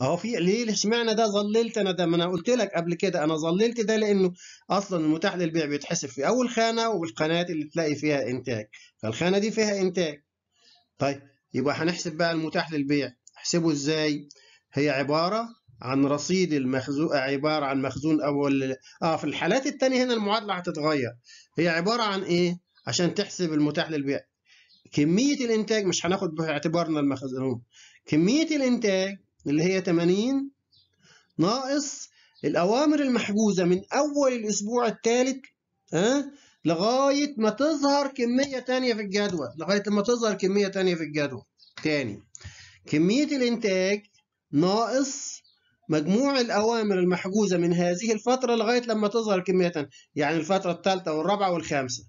اهو في ليه اشمعنى ده ظللت انا ده ما انا قلت لك قبل كده انا ظللت ده لانه اصلا المتاح للبيع بيتحسب في اول خانه والقناه اللي تلاقي فيها انتاج فالخانه دي فيها انتاج طيب يبقى هنحسب بقى المتاح للبيع احسبه ازاي هي عباره عن رصيد المخزون عباره عن مخزون اول اه في الحالات الثانيه هنا المعادله هتتغير هي عباره عن ايه عشان تحسب المتاح للبيع كميه الانتاج مش هناخد باعتبارنا المخزون كميه الانتاج اللي هي 80 ناقص الأوامر المحجوزة من أول الأسبوع الثالث ها لغاية ما تظهر كمية تانية في الجدول لغاية ما تظهر كمية تانية في الجدول تاني كمية الإنتاج ناقص مجموع الأوامر المحجوزة من هذه الفترة لغاية لما تظهر كمية تانية يعني الفترة الثالثة والرابعة والخامسة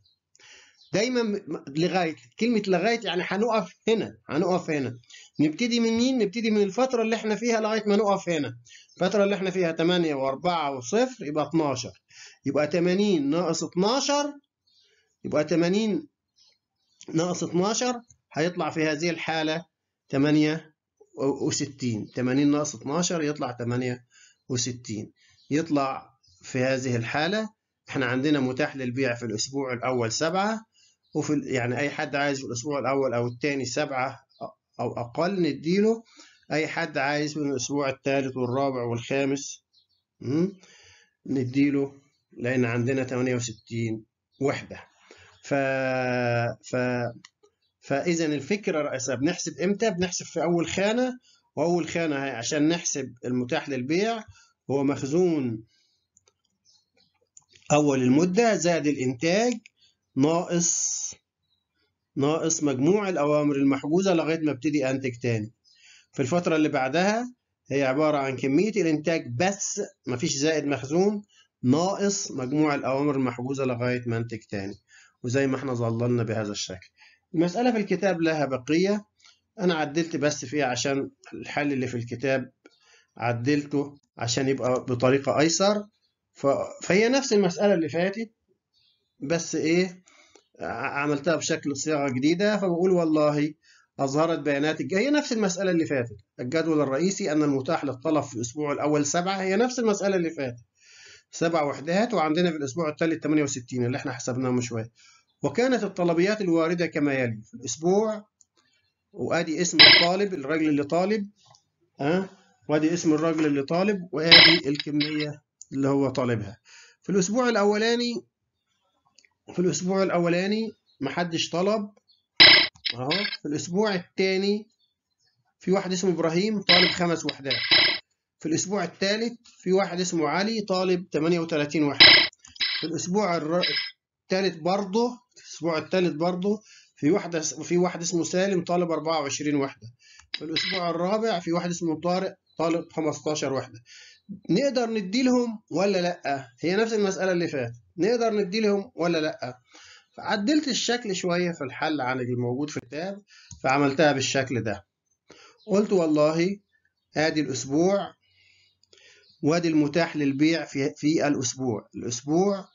دايما لغاية كلمة لغاية يعني هنقف هنا هنقف هنا نبتدي من مين؟ نبتدي من الفترة اللي احنا فيها لغاية ما نقف هنا. الفترة اللي احنا فيها 8 و4 و0 يبقى 12. يبقى 80 ناقص 12 يبقى 80 ناقص 12 هيطلع في هذه الحالة 68 80 ناقص 12 يطلع 68 يطلع في هذه الحالة احنا عندنا متاح للبيع في الأسبوع الأول 7 وفي يعني أي حد عايز في الأسبوع الأول أو الثاني سبعة أو أقل نديله أي حد عايز من الأسبوع الثالث والرابع والخامس نديله لأن عندنا 68 وحدة ف... ف... فإذا الفكرة الرئيسية بنحسب إمتى؟ بنحسب في أول خانة وأول خانة عشان نحسب المتاح للبيع هو مخزون أول المدة زائد الإنتاج ناقص ناقص مجموع الأوامر المحجوزة لغاية ما ابتدي أنتج تاني في الفترة اللي بعدها هي عبارة عن كمية الإنتاج بس مفيش زائد مخزون ناقص مجموع الأوامر المحجوزة لغاية ما أنتج تاني وزي ما احنا ظللنا بهذا الشكل المسألة في الكتاب لها بقية أنا عدلت بس فيها عشان الحل اللي في الكتاب عدلته عشان يبقى بطريقة أيسر فهي نفس المسألة اللي فاتت بس إيه عملتها بشكل صياغه جديده فبقول والله اظهرت بيانات الج... هي نفس المساله اللي فاتت الجدول الرئيسي ان المتاح للطلب في الاسبوع الاول سبعه هي نفس المساله اللي فاتت سبع وحدات وعندنا في الاسبوع الثالث 68 اللي احنا حسبناه من شويه وكانت الطلبيات الوارده كما يلي في الاسبوع وادي اسم الطالب الراجل اللي طالب ها وادي اسم الراجل اللي طالب وادي الكميه اللي هو طالبها في الاسبوع الاولاني في الأسبوع الأولاني محدش طلب أهو في الأسبوع التاني في واحد اسمه إبراهيم طالب خمس وحدات في الأسبوع الثالث في واحد اسمه علي طالب 38 وحدة في الأسبوع الثالث برضه الأسبوع الثالث برضه في واحد في واحد اسمه سالم طالب 24 وحدة في الأسبوع الرابع في واحد اسمه طارق طالب 15 وحدة نقدر نديلهم ولا لأ؟ هي نفس المسألة اللي فاتت نقدر ندي لهم ولا لأ فعدلت الشكل شوية في الحل عن الموجود في الكتاب فعملتها بالشكل ده قلت والله ادي الأسبوع وادي المتاح للبيع في, في الأسبوع الأسبوع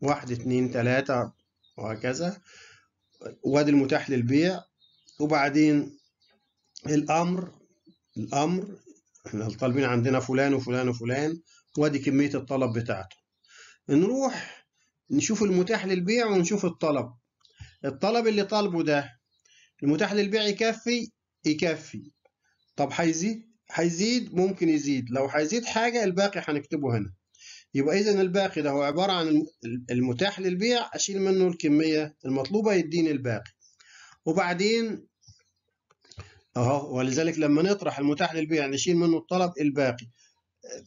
واحد اتنين تلاتة وهكذا وادي المتاح للبيع وبعدين الأمر الأمر احنا طالبين عندنا فلان وفلان وفلان وادي كمية الطلب بتاعته نروح نشوف المتاح للبيع ونشوف الطلب الطلب اللي طالبه ده المتاح للبيع يكفي يكفي طب هيزيد هيزيد ممكن يزيد لو هيزيد حاجة الباقي هنكتبه هنا يبقى إذا الباقي ده هو عبارة عن المتاح للبيع أشيل منه الكمية المطلوبة يديني الباقي وبعدين أهو ولذلك لما نطرح المتاح للبيع نشيل منه الطلب الباقي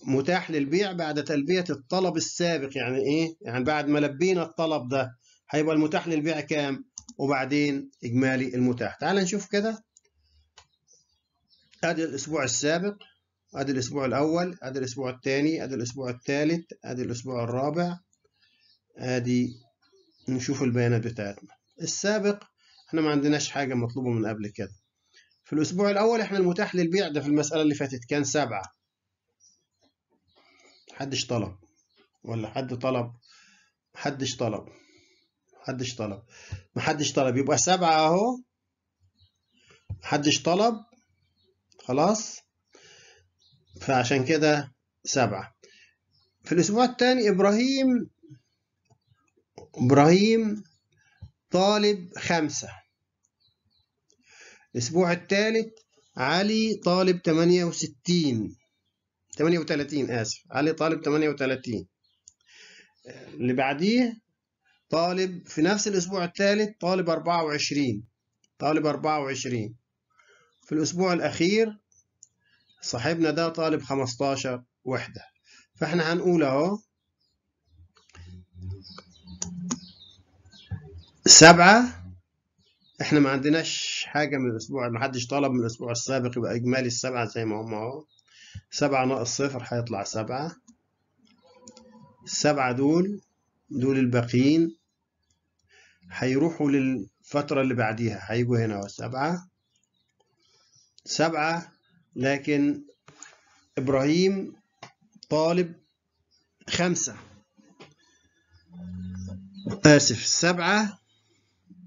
متاح للبيع بعد تلبية الطلب السابق يعني إيه؟ يعني بعد ما لبينا الطلب ده هيبقى المتاح للبيع كام؟ وبعدين إجمالي المتاح تعال نشوف كده أدي الأسبوع السابق أدي الأسبوع الأول أدي الأسبوع الثاني أدي الأسبوع الثالث أدي الأسبوع الرابع أدي نشوف البيانات بتاعتنا السابق احنا ما عندناش حاجة مطلوبة من قبل كده في الأسبوع الأول احنا المتاح للبيع ده في المسألة اللي فاتت كان سبعة محدش طلب ولا حد طلب محدش طلب محدش طلب محدش طلب يبقى سبعة اهو محدش طلب خلاص فعشان كده سبعة في الأسبوع الثاني إبراهيم إبراهيم طالب خمسة الأسبوع الثالث علي طالب تمانية وستين 38 آسف علي طالب 38 آه، اللي بعديه طالب في نفس الأسبوع الثالث طالب 24 طالب 24 في الأسبوع الأخير صاحبنا ده طالب 15 وحدة فإحنا هنقول أهو 7 إحنا ما عندناش حاجة من الأسبوع ما حدش طلب من الأسبوع السابق يبقى إجمالي السبعة زي ما هم أهو سبعة ناقص صفر هيطلع سبعة السبعة دول دول الباقيين هيروحوا للفترة اللي بعديها هيجوا هنا اهو سبعة سبعة لكن إبراهيم طالب خمسة آسف سبعة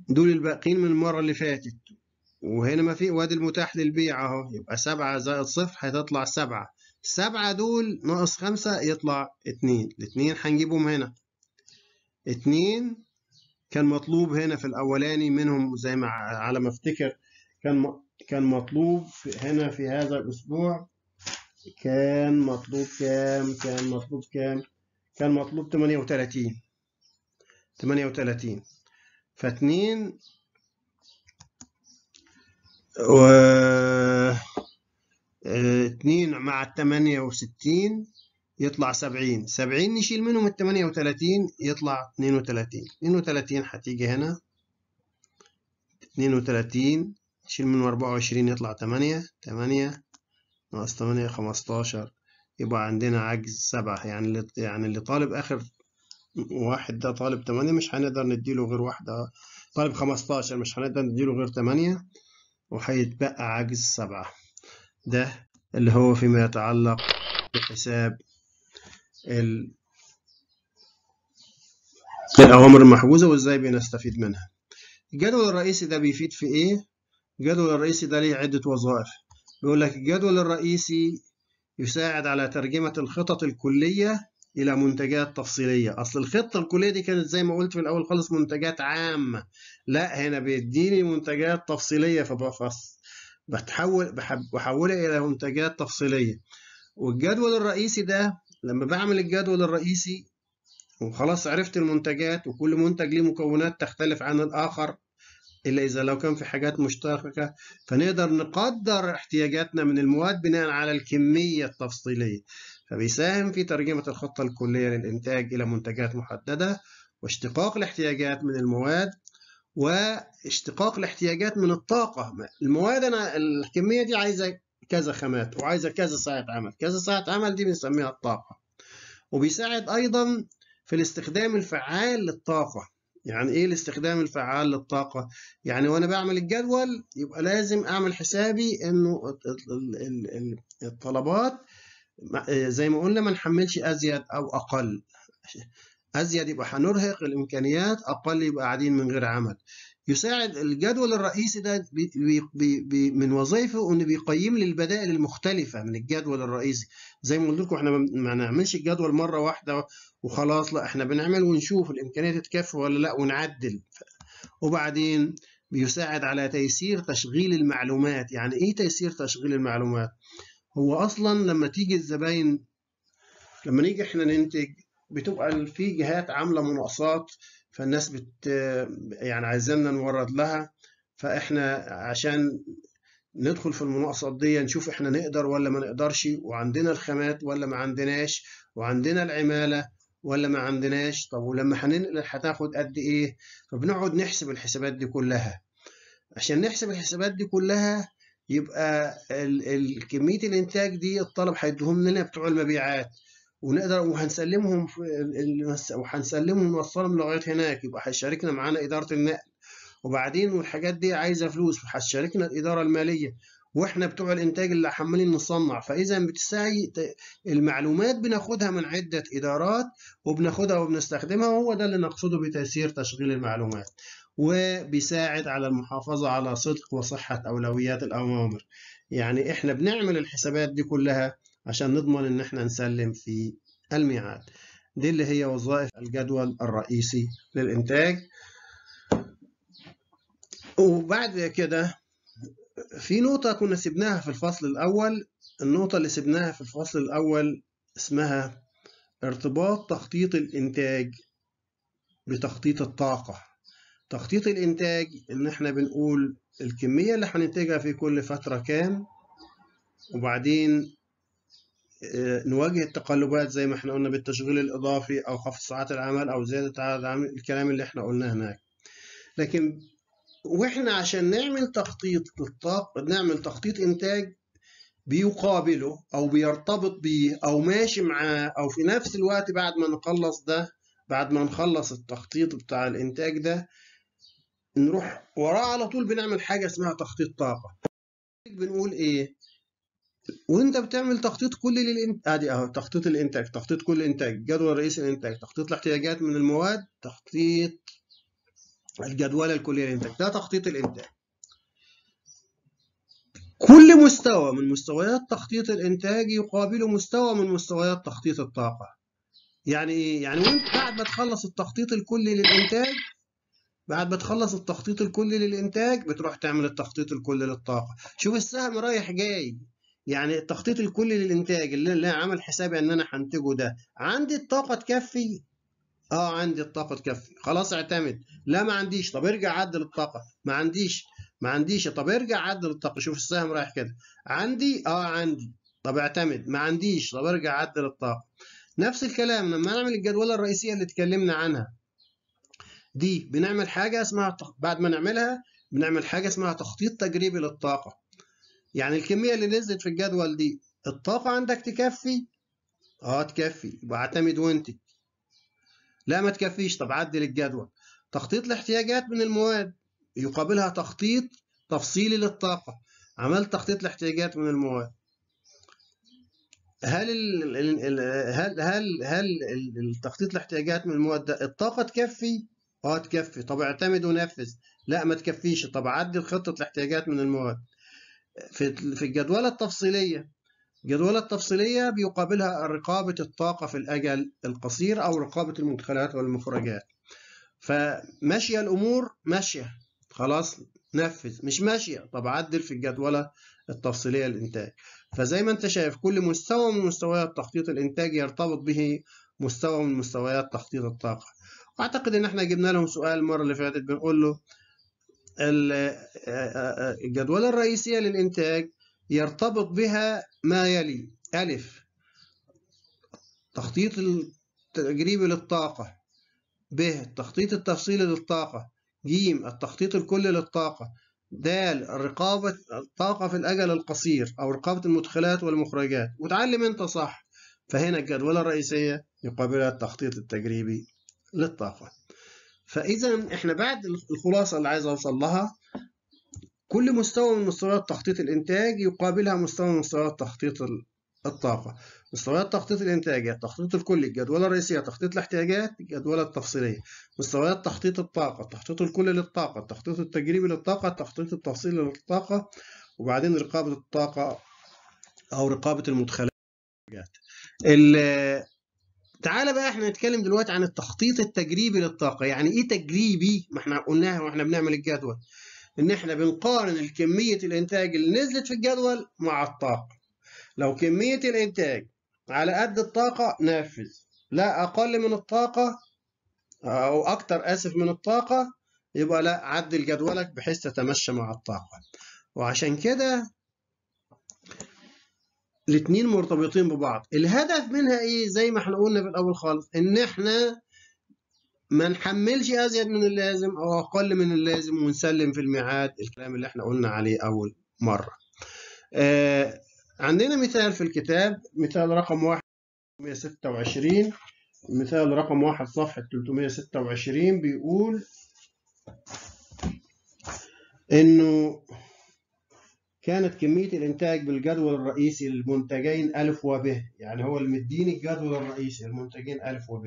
دول الباقيين من المرة اللي فاتت وهنا ما في وادي المتاح للبيع اهو يبقى سبعة زائد صفر هتطلع سبعة سبعة دول ناقص خمسة يطلع اتنين الاتنين هنجيبهم هنا اتنين كان مطلوب هنا في الأولاني منهم زي ما على ما افتكر كان كان مطلوب هنا في هذا الأسبوع كان مطلوب كام كان مطلوب كام كان مطلوب 38 38 فاتنين و 2 مع 68 يطلع 70 70 نشيل منهم ال 38 يطلع 32 32 حتيجي هنا 32 نشيل منه 24 يطلع 8 8 ناقص 8 15 يبقى عندنا عجز 7 يعني اللي يعني اللي طالب آخر واحد ده طالب 8 مش هنقدر نديله غير واحدة طالب 15 مش هنقدر نديله غير 8 وهيتبقى عجز 7 ده اللي هو فيما يتعلق بحساب الأوامر المحجوزة وإزاي بنستفيد منها الجدول الرئيسي ده بيفيد في إيه؟ الجدول الرئيسي ده ليه عدة وظائف بيقول لك الجدول الرئيسي يساعد على ترجمة الخطط الكلية إلى منتجات تفصيلية أصل الخطة الكلية دي كانت زي ما قلت في الأول خالص منتجات عامة لا هنا بيديني منتجات تفصيلية فبفصل. بتحول بحولها إلى منتجات تفصيلية والجدول الرئيسي ده لما بعمل الجدول الرئيسي وخلاص عرفت المنتجات وكل منتج ليه مكونات تختلف عن الآخر إلا إذا لو كان في حاجات مشتركة فنقدر نقدر احتياجاتنا من المواد بناء على الكمية التفصيلية فبيساهم في ترجمة الخطة الكلية للإنتاج إلى منتجات محددة واشتقاق الاحتياجات من المواد واشتقاق الاحتياجات من الطاقة المواد أنا الكمية دي عايزة كذا خامات وعايزة كذا ساعة عمل كذا ساعة عمل دي بنسميها الطاقة وبيساعد أيضا في الاستخدام الفعال للطاقة يعني إيه الاستخدام الفعال للطاقة؟ يعني وأنا بعمل الجدول يبقى لازم أعمل حسابي إنه الطلبات زي ما قلنا ما نحملش أزيد أو أقل أزيد يبقى هنرهق الإمكانيات أقل يبقى قاعدين من غير عمل يساعد الجدول الرئيسي ده بي بي بي من وظائفه انه بيقيم لي البدائل المختلفه من الجدول الرئيسي زي ما قلت لكم احنا ما نعملش الجدول مره واحده وخلاص لا احنا بنعمل ونشوف الامكانيات تتكفي ولا لا ونعدل وبعدين بيساعد على تيسير تشغيل المعلومات يعني ايه تيسير تشغيل المعلومات هو اصلا لما تيجي الزباين لما نيجي احنا ننتج بتبقى في جهات عامله مناقصات فالناس بت يعني عايزيننا نورد لها فاحنا عشان ندخل في المناقصات دي نشوف احنا نقدر ولا ما نقدرش وعندنا الخامات ولا ما عندناش وعندنا العماله ولا ما عندناش طب ولما هننقل هتاخد قد ايه فبنقعد نحسب الحسابات دي كلها عشان نحسب الحسابات دي كلها يبقى الكمية الانتاج دي الطلب هيديهم لنا بتوع المبيعات ونقدر وهنسلمهم وهنسلمهم نوصلهم لغايه هناك يبقى هيشاركنا معانا اداره النقل وبعدين والحاجات دي عايزه فلوس وهتشاركنا الاداره الماليه واحنا بتوع الانتاج اللي حمالين نصنع فاذا بتسعي المعلومات بناخدها من عده ادارات وبناخدها وبنستخدمها وهو ده اللي نقصده بتيسير تشغيل المعلومات وبيساعد على المحافظه على صدق وصحه اولويات الاوامر يعني احنا بنعمل الحسابات دي كلها عشان نضمن ان احنا نسلم في الميعاد دي اللي هي وظائف الجدول الرئيسي للإنتاج وبعد كده في نقطة كنا سبناها في الفصل الأول النقطة اللي سبناها في الفصل الأول اسمها ارتباط تخطيط الإنتاج بتخطيط الطاقة تخطيط الإنتاج إن إحنا بنقول الكمية اللي هننتجها في كل فترة كام وبعدين آه، نواجه التقلبات زي ما احنا قلنا بالتشغيل الإضافي أو خفض ساعات العمل أو زيادة عدد العمل الكلام اللي احنا قلناه هناك لكن واحنا عشان نعمل تخطيط للطاقة نعمل تخطيط إنتاج بيقابله أو بيرتبط بيه أو ماشي معاه أو في نفس الوقت بعد ما نخلص ده بعد ما نخلص التخطيط بتاع الإنتاج ده نروح وراه على طول بنعمل حاجة اسمها تخطيط طاقة بنقول إيه وانت بتعمل تخطيط كل للانتاج ادي آه، اهو تخطيط الانتاج تخطيط كل انتاج جدول رئيس الانتاج تخطيط الاحتياجات من المواد تخطيط الجدول الكلي للانتاج ده تخطيط الانتاج كل مستوى من مستويات تخطيط الانتاج يقابله مستوى من مستويات تخطيط الطاقة يعني ايه يعني وانت بعد ما تخلص التخطيط الكلي للانتاج بعد ما تخلص التخطيط الكلي للانتاج بتروح تعمل التخطيط الكلي للطاقه شوف السهم رايح جاي يعني التخطيط الكلي للانتاج اللي انا عامل حسابي ان انا هنتجه ده عندي الطاقه تكفي اه عندي الطاقه تكفي خلاص اعتمد لا ما عنديش طب ارجع عدل الطاقه ما عنديش ما عنديش طب ارجع عدل الطاقه شوف السهم رايح كده عندي اه عندي طب اعتمد ما عنديش طب ارجع عدل الطاقه نفس الكلام لما نعمل الجدوله الرئيسيه اللي اتكلمنا عنها دي بنعمل حاجه اسمها بعد ما نعملها بنعمل حاجه اسمها تخطيط تجريبي للطاقه يعني الكميه اللي نزلت في الجدول دي الطاقه عندك تكفي اه تكفي يبقى اعتمد وانتج لا ما تكفيش طب عدل الجدول تخطيط الاحتياجات من المواد يقابلها تخطيط تفصيلي للطاقه عملت تخطيط الاحتياجات من المواد هل الـ هل هل هل التخطيط الاحتياجات من المواد ده الطاقه تكفي اه تكفي طب اعتمد ونفذ لا ما تكفيش طب عدل خطه الاحتياجات من المواد في في الجدولة التفصيلية الجدولة التفصيلية بيقابلها رقابة الطاقة في الأجل القصير أو رقابة المدخلات والمخرجات فماشية الأمور ماشية خلاص نفذ مش ماشية طب عدل في الجدولة التفصيلية الإنتاج فزي ما أنت شايف كل مستوى من مستويات تخطيط الإنتاج يرتبط به مستوى من مستويات تخطيط الطاقة أعتقد إن إحنا جبنا لهم سؤال المرة اللي فاتت بنقول له آه، آه، آه، الجدولة الرئيسية للإنتاج يرتبط بها ما يلي ألف تخطيط التجريبي للطاقة ب التخطيط التفصيلي للطاقة ج التخطيط الكلي للطاقة د رقابة الطاقة في الأجل القصير أو رقابة المدخلات والمخرجات وتعلم أنت صح فهنا الجدولة الرئيسية يقابلها التخطيط التجريبي للطاقة فاذا احنا بعد الخلاصه اللي عايز اوصل لها كل مستوى من مستويات تخطيط الانتاج يقابلها مستوى من مستويات تخطيط الطاقه مستويات تخطيط الانتاج التخطيط يعني الكلي الجدوله الرئيسيه تخطيط الاحتياجات الجدوله التفصيليه مستويات تخطيط الطاقه التخطيط الكلي للطاقه التخطيط التجريبي للطاقه التخطيط التفصيلي للطاقه وبعدين رقابه الطاقه او رقابه المدخلات تعالى بقى احنا نتكلم دلوقتي عن التخطيط التجريبي للطاقة يعني ايه تجريبي ما احنا قلناها واحنا بنعمل الجدول ان احنا بنقارن الكمية الانتاج اللي نزلت في الجدول مع الطاقة لو كمية الانتاج على قد الطاقة نفذ لا اقل من الطاقة او اكتر اسف من الطاقة يبقى لا عدل جدولك بحيث تتمشى مع الطاقة وعشان كده الاثنين مرتبطين ببعض الهدف منها ايه زي ما احنا قلنا في الاول خالص ان احنا ما نحملش ازيد من اللازم او اقل من اللازم ونسلم في الميعاد الكلام اللي احنا قلنا عليه اول مره آه عندنا مثال في الكتاب مثال رقم واحد 326 مثال رقم واحد صفحة 326 بيقول إنه كانت كمية الإنتاج بالجدول الرئيسي للمنتجين ألف وب يعني هو اللي مديني الجدول الرئيسي للمنتجين ألف وب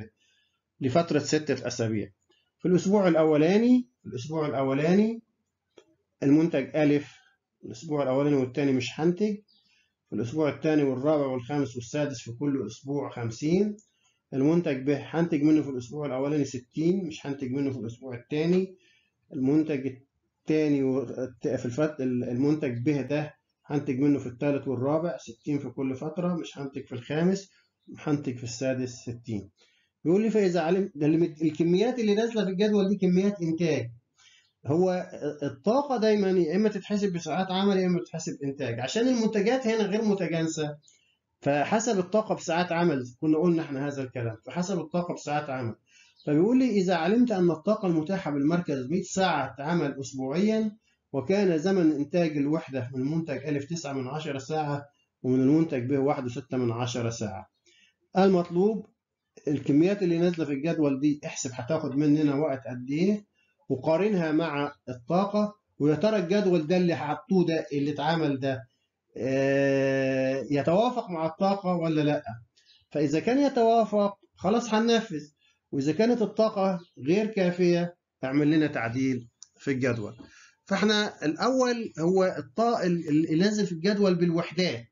لفترة ستة أسابيع في الأسبوع الأولاني في الأسبوع الأولاني المنتج ألف الأسبوع الأولاني والتاني مش هنتج في الأسبوع الثاني والرابع والخامس والسادس في كل أسبوع خمسين المنتج ب هنتج منه في الأسبوع الأولاني ستين مش هنتج منه في الأسبوع الثاني المنتج تاني في الفت المنتج به ده هنتج منه في الثالث والرابع 60 في كل فترة مش هنتج في الخامس هنتج في السادس 60 بيقول لي فإذا علم ده الكميات اللي نازلة في الجدول دي كميات إنتاج هو الطاقة دايما يا إما تتحسب بساعات عمل يا إما تتحسب إنتاج عشان المنتجات هنا غير متجانسة فحسب الطاقة بساعات عمل كنا قلنا إحنا هذا الكلام فحسب الطاقة بساعات عمل فبيقول لي إذا علمت أن الطاقة المتاحة بالمركز 100 ساعة عمل أسبوعيا وكان زمن إنتاج الوحدة من المنتج ألف 9 من عشرة ساعة ومن المنتج ب واحد وستة من عشرة ساعة المطلوب الكميات اللي نازلة في الجدول دي احسب هتاخد مننا وقت قد إيه وقارنها مع الطاقة ويا ترى الجدول ده اللي حطوه ده اللي اتعمل ده آه، يتوافق مع الطاقة ولا لأ فإذا كان يتوافق خلاص هننفذ واذا كانت الطاقه غير كافيه اعمل لنا تعديل في الجدول فاحنا الاول هو الطاقه اللي نازل في الجدول بالوحدات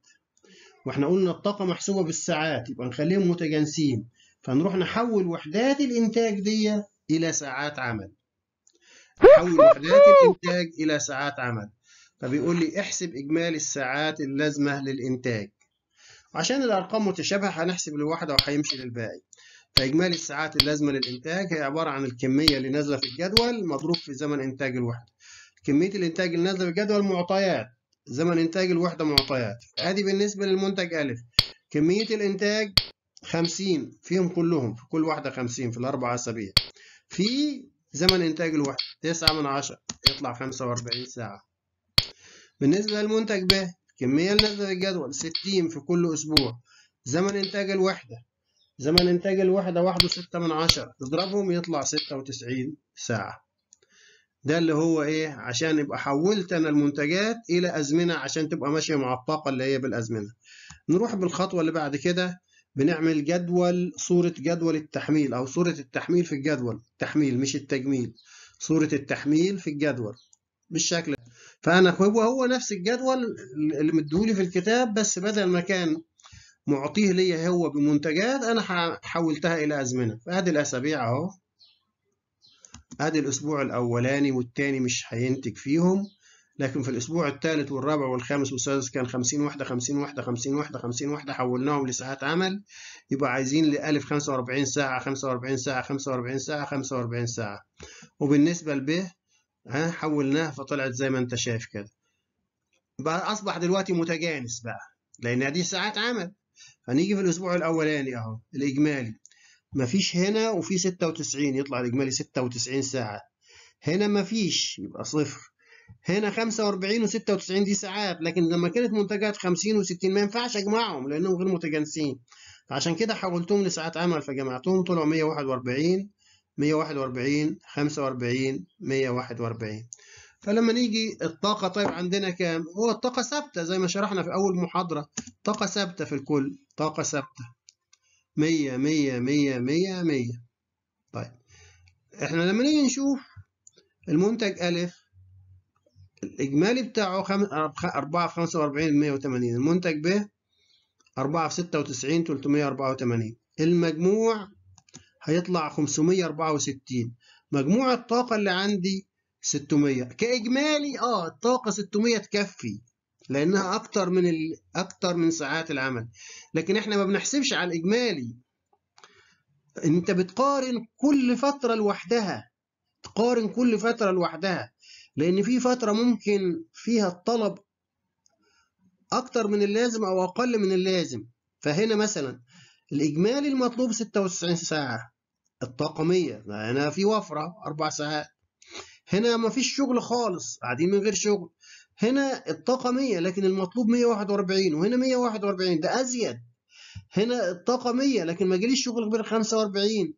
واحنا قلنا الطاقه محسوبه بالساعات يبقى نخليهم متجانسين فنروح نحول وحدات الانتاج دي الى ساعات عمل نحول وحدات الانتاج الى ساعات عمل فبيقول لي احسب اجمالي الساعات اللازمه للانتاج عشان الارقام متشابهه هنحسب لواحده وهيمشي للباقي فإجمالي طيب، الساعات اللازمة للإنتاج هي عبارة عن الكمية اللي نازلة في الجدول مضروب في زمن إنتاج الوحدة. كمية الإنتاج اللي نازلة في الجدول معطيات، زمن إنتاج الوحدة معطيات. أدي بالنسبة للمنتج ألف. كمية الإنتاج 50 فيهم كلهم في كل واحدة 50 في الأربع أسابيع. في زمن إنتاج الوحدة 9 من 10 يطلع 45 ساعة. بالنسبة للمنتج ب الكمية اللي نازلة في الجدول 60 في كل أسبوع. زمن إنتاج الوحدة زمن إنتاج الوحدة واحد وستة من عشرة تضربهم يطلع ستة وتسعين ساعة ده اللي هو إيه عشان يبقى حولت أنا المنتجات إلى أزمنة عشان تبقى ماشية مع الطاقة اللي هي بالأزمنة نروح بالخطوة اللي بعد كده بنعمل جدول صورة جدول التحميل أو صورة التحميل في الجدول التحميل مش التجميل صورة التحميل في الجدول بالشكل فأنا هو هو نفس الجدول اللي مديهولي في الكتاب بس بدل ما كان معطيه ليا هو بمنتجات انا حولتها الى ازمنه فادي الاسابيع اهو ادي الاسبوع الاولاني والثاني مش هينتج فيهم لكن في الاسبوع الثالث والرابع والخامس والسادس كان 50 وحده 50 وحده 50 وحده 50 وحده حولناهم لساعات عمل يبقى عايزين ل 1045 ساعه 45 ساعه 45 ساعه 45 ساعه وبالنسبه لب ها حولناها فطلعت زي ما انت شايف كده بقى اصبح دلوقتي متجانس بقى لان دي ساعات عمل هنيجي في الأسبوع الأولاني أهو الإجمالي مفيش هنا وفي 96 يطلع الإجمالي 96 ساعة هنا مفيش يبقى صفر هنا 45 و96 دي ساعات لكن لما كانت منتجات 50 و60 ما ينفعش أجمعهم لأنهم غير متجانسين فعشان كده حولتهم لساعات عمل فجمعتهم طلعوا 141 141 45 141 فلما نيجي الطاقة طيب عندنا كام؟ هو الطاقة ثابتة زي ما شرحنا في أول محاضرة طاقة ثابتة في الكل طاقة ثابتة مية مية مية مية مية طيب احنا لما نيجي نشوف المنتج ألف الإجمالي بتاعه أربعة في خمسة وأربعين مية وتمانين المنتج ب أربعة في ستة وتسعين تلتمية أربعة وتمانين المجموع هيطلع خمسمية أربعة وستين مجموع الطاقة اللي عندي ستمية كإجمالي اه الطاقة ستمية تكفي لانها اكتر من ال... اكتر من ساعات العمل لكن احنا ما بنحسبش على الاجمالي انت بتقارن كل فتره لوحدها تقارن كل فتره لوحدها لان في فتره ممكن فيها الطلب اكتر من اللازم او اقل من اللازم فهنا مثلا الاجمالي المطلوب 96 ساعه الطاقميه يعني انا في وفره اربع ساعات هنا مفيش شغل خالص قاعدين من غير شغل هنا الطاقة 100 لكن المطلوب 141 وهنا 141 ده أزيد هنا الطاقة 100 لكن ما جاليش شغل غير 45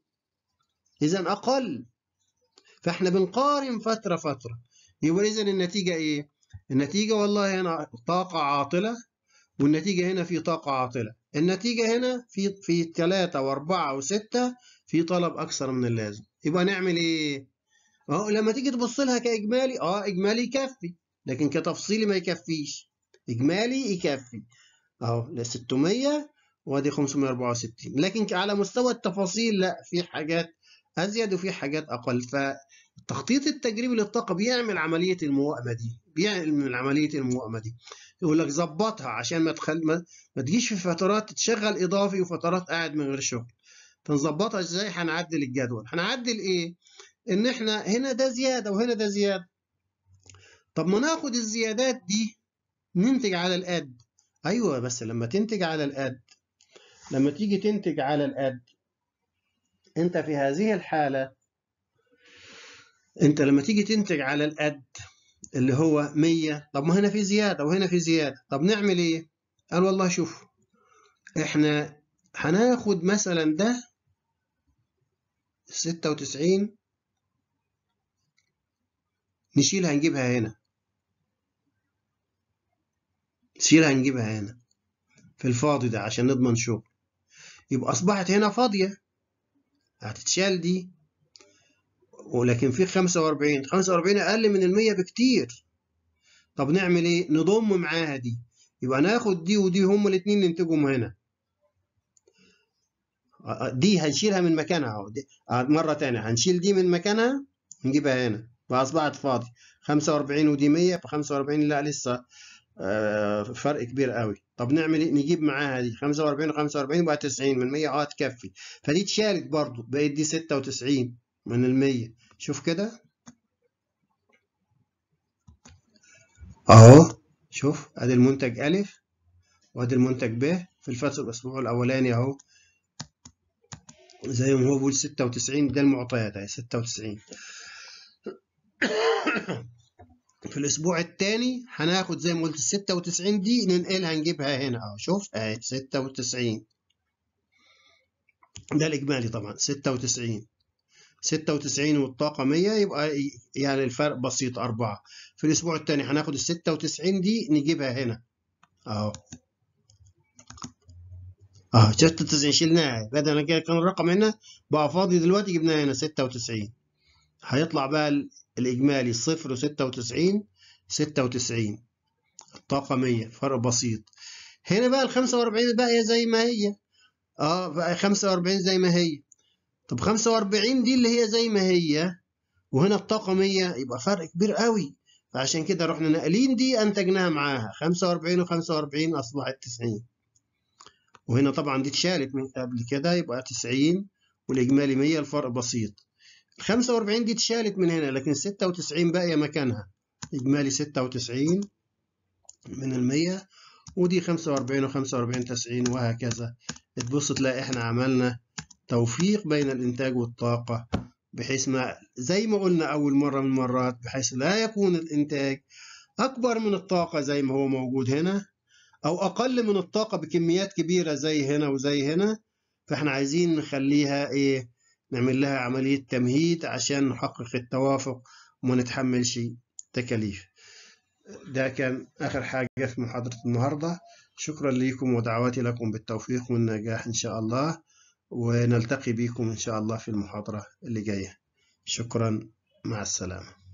إذا أقل فإحنا بنقارن فترة فترة يبقى إذا النتيجة إيه؟ النتيجة والله هنا طاقة عاطلة والنتيجة هنا في طاقة عاطلة النتيجة هنا في في 3 و4 و6 في طلب أكثر من اللازم يبقى نعمل إيه؟ أهو لما تيجي تبص لها كإجمالي أه إجمالي يكفي لكن كتفصيلي ما يكفيش اجمالي يكفي اهو ده 600 وادي 564 لكن على مستوى التفاصيل لا في حاجات ازيد وفي حاجات اقل فالتخطيط التجريبي للطاقه بيعمل عمليه الموائمه دي بيعمل عمليه الموائمه دي يقول لك ظبطها عشان ما تخل ما, ما تجيش في فترات تشغل اضافي وفترات قاعد من غير شغل فنظبطها ازاي هنعدل الجدول هنعدل ايه ان احنا هنا ده زياده وهنا ده زياده طب ما ناخد الزيادات دي ننتج على الاد ايوه بس لما تنتج على الاد لما تيجي تنتج على الاد انت في هذه الحاله انت لما تيجي تنتج على الاد اللي هو 100 طب ما هنا في زياده وهنا في زياده طب نعمل ايه قال والله شوف احنا هناخد مثلا ده 96 نشيلها نجيبها هنا سيرة هنجيبها هنا في الفاضي ده عشان نضمن شغل يبقى أصبحت هنا فاضية هتتشال دي ولكن في 45 45 أقل من المية بكتير طب نعمل إيه؟ نضم معاها دي يبقى ناخد دي ودي هما الاتنين ننتجهم هنا دي هنشيلها من مكانها اهو مرة تانية هنشيل دي من مكانها نجيبها هنا فأصبحت فاضي 45 ودي 100 ب 45 لا لسه آه، فرق كبير قوي طب نعمل ايه نجيب معاها دي 45 و 45 بقى 90 من 100 اه تكفي فدي تشارك برضو بقت دي 96 من ال 100 شوف كده اهو شوف ادي المنتج الف وادي المنتج ب في الفصل الاسبوع الاولاني اهو زي ما هو بيقول 96 ده المعطيات اهي 96 في الاسبوع الثاني هناخد زي ما قلت 96 دي ننقلها نجيبها هنا اهو شوف اهي 96 ده الاجمالي طبعا 96 96 والطاقه 100 يبقى يعني الفرق بسيط 4 في الاسبوع الثاني هناخد ال 96 دي نجيبها هنا اهو اه 96 شلناها بدل ما كان الرقم هنا بقى فاضي دلوقتي جبناها هنا 96 هيطلع بقى الإجمالي صفر وستة وتسعين ستة وتسعين الطاقة مية فرق بسيط هنا بقى الخمسة وأربعين باقية زي ما هي اه بقى خمسة وأربعين زي ما هي طب خمسة وأربعين دي اللي هي زي ما هي وهنا الطاقة مية يبقى فرق كبير قوي فعشان كده رحنا ناقلين دي أنتجناها معاها خمسة وأربعين وخمسة وأربعين أصبحت تسعين وهنا طبعا دي اتشالت من قبل كده يبقى تسعين والإجمالي مية الفرق بسيط ال 45 دي اتشالت من هنا لكن 96 باقية مكانها إجمالي 96 من المية ودي 45 و 45 90 وهكذا تبص تلاقي احنا عملنا توفيق بين الإنتاج والطاقة بحيث ما زي ما قلنا أول مرة من المرات بحيث لا يكون الإنتاج أكبر من الطاقة زي ما هو موجود هنا أو أقل من الطاقة بكميات كبيرة زي هنا وزي هنا فإحنا عايزين نخليها إيه نعمل لها عملية تمهيد عشان نحقق التوافق وما نتحملش تكاليف ده كان آخر حاجة في محاضرة النهاردة شكرا لكم ودعواتي لكم بالتوفيق والنجاح إن شاء الله ونلتقي بكم إن شاء الله في المحاضرة اللي جاية شكرا مع السلامة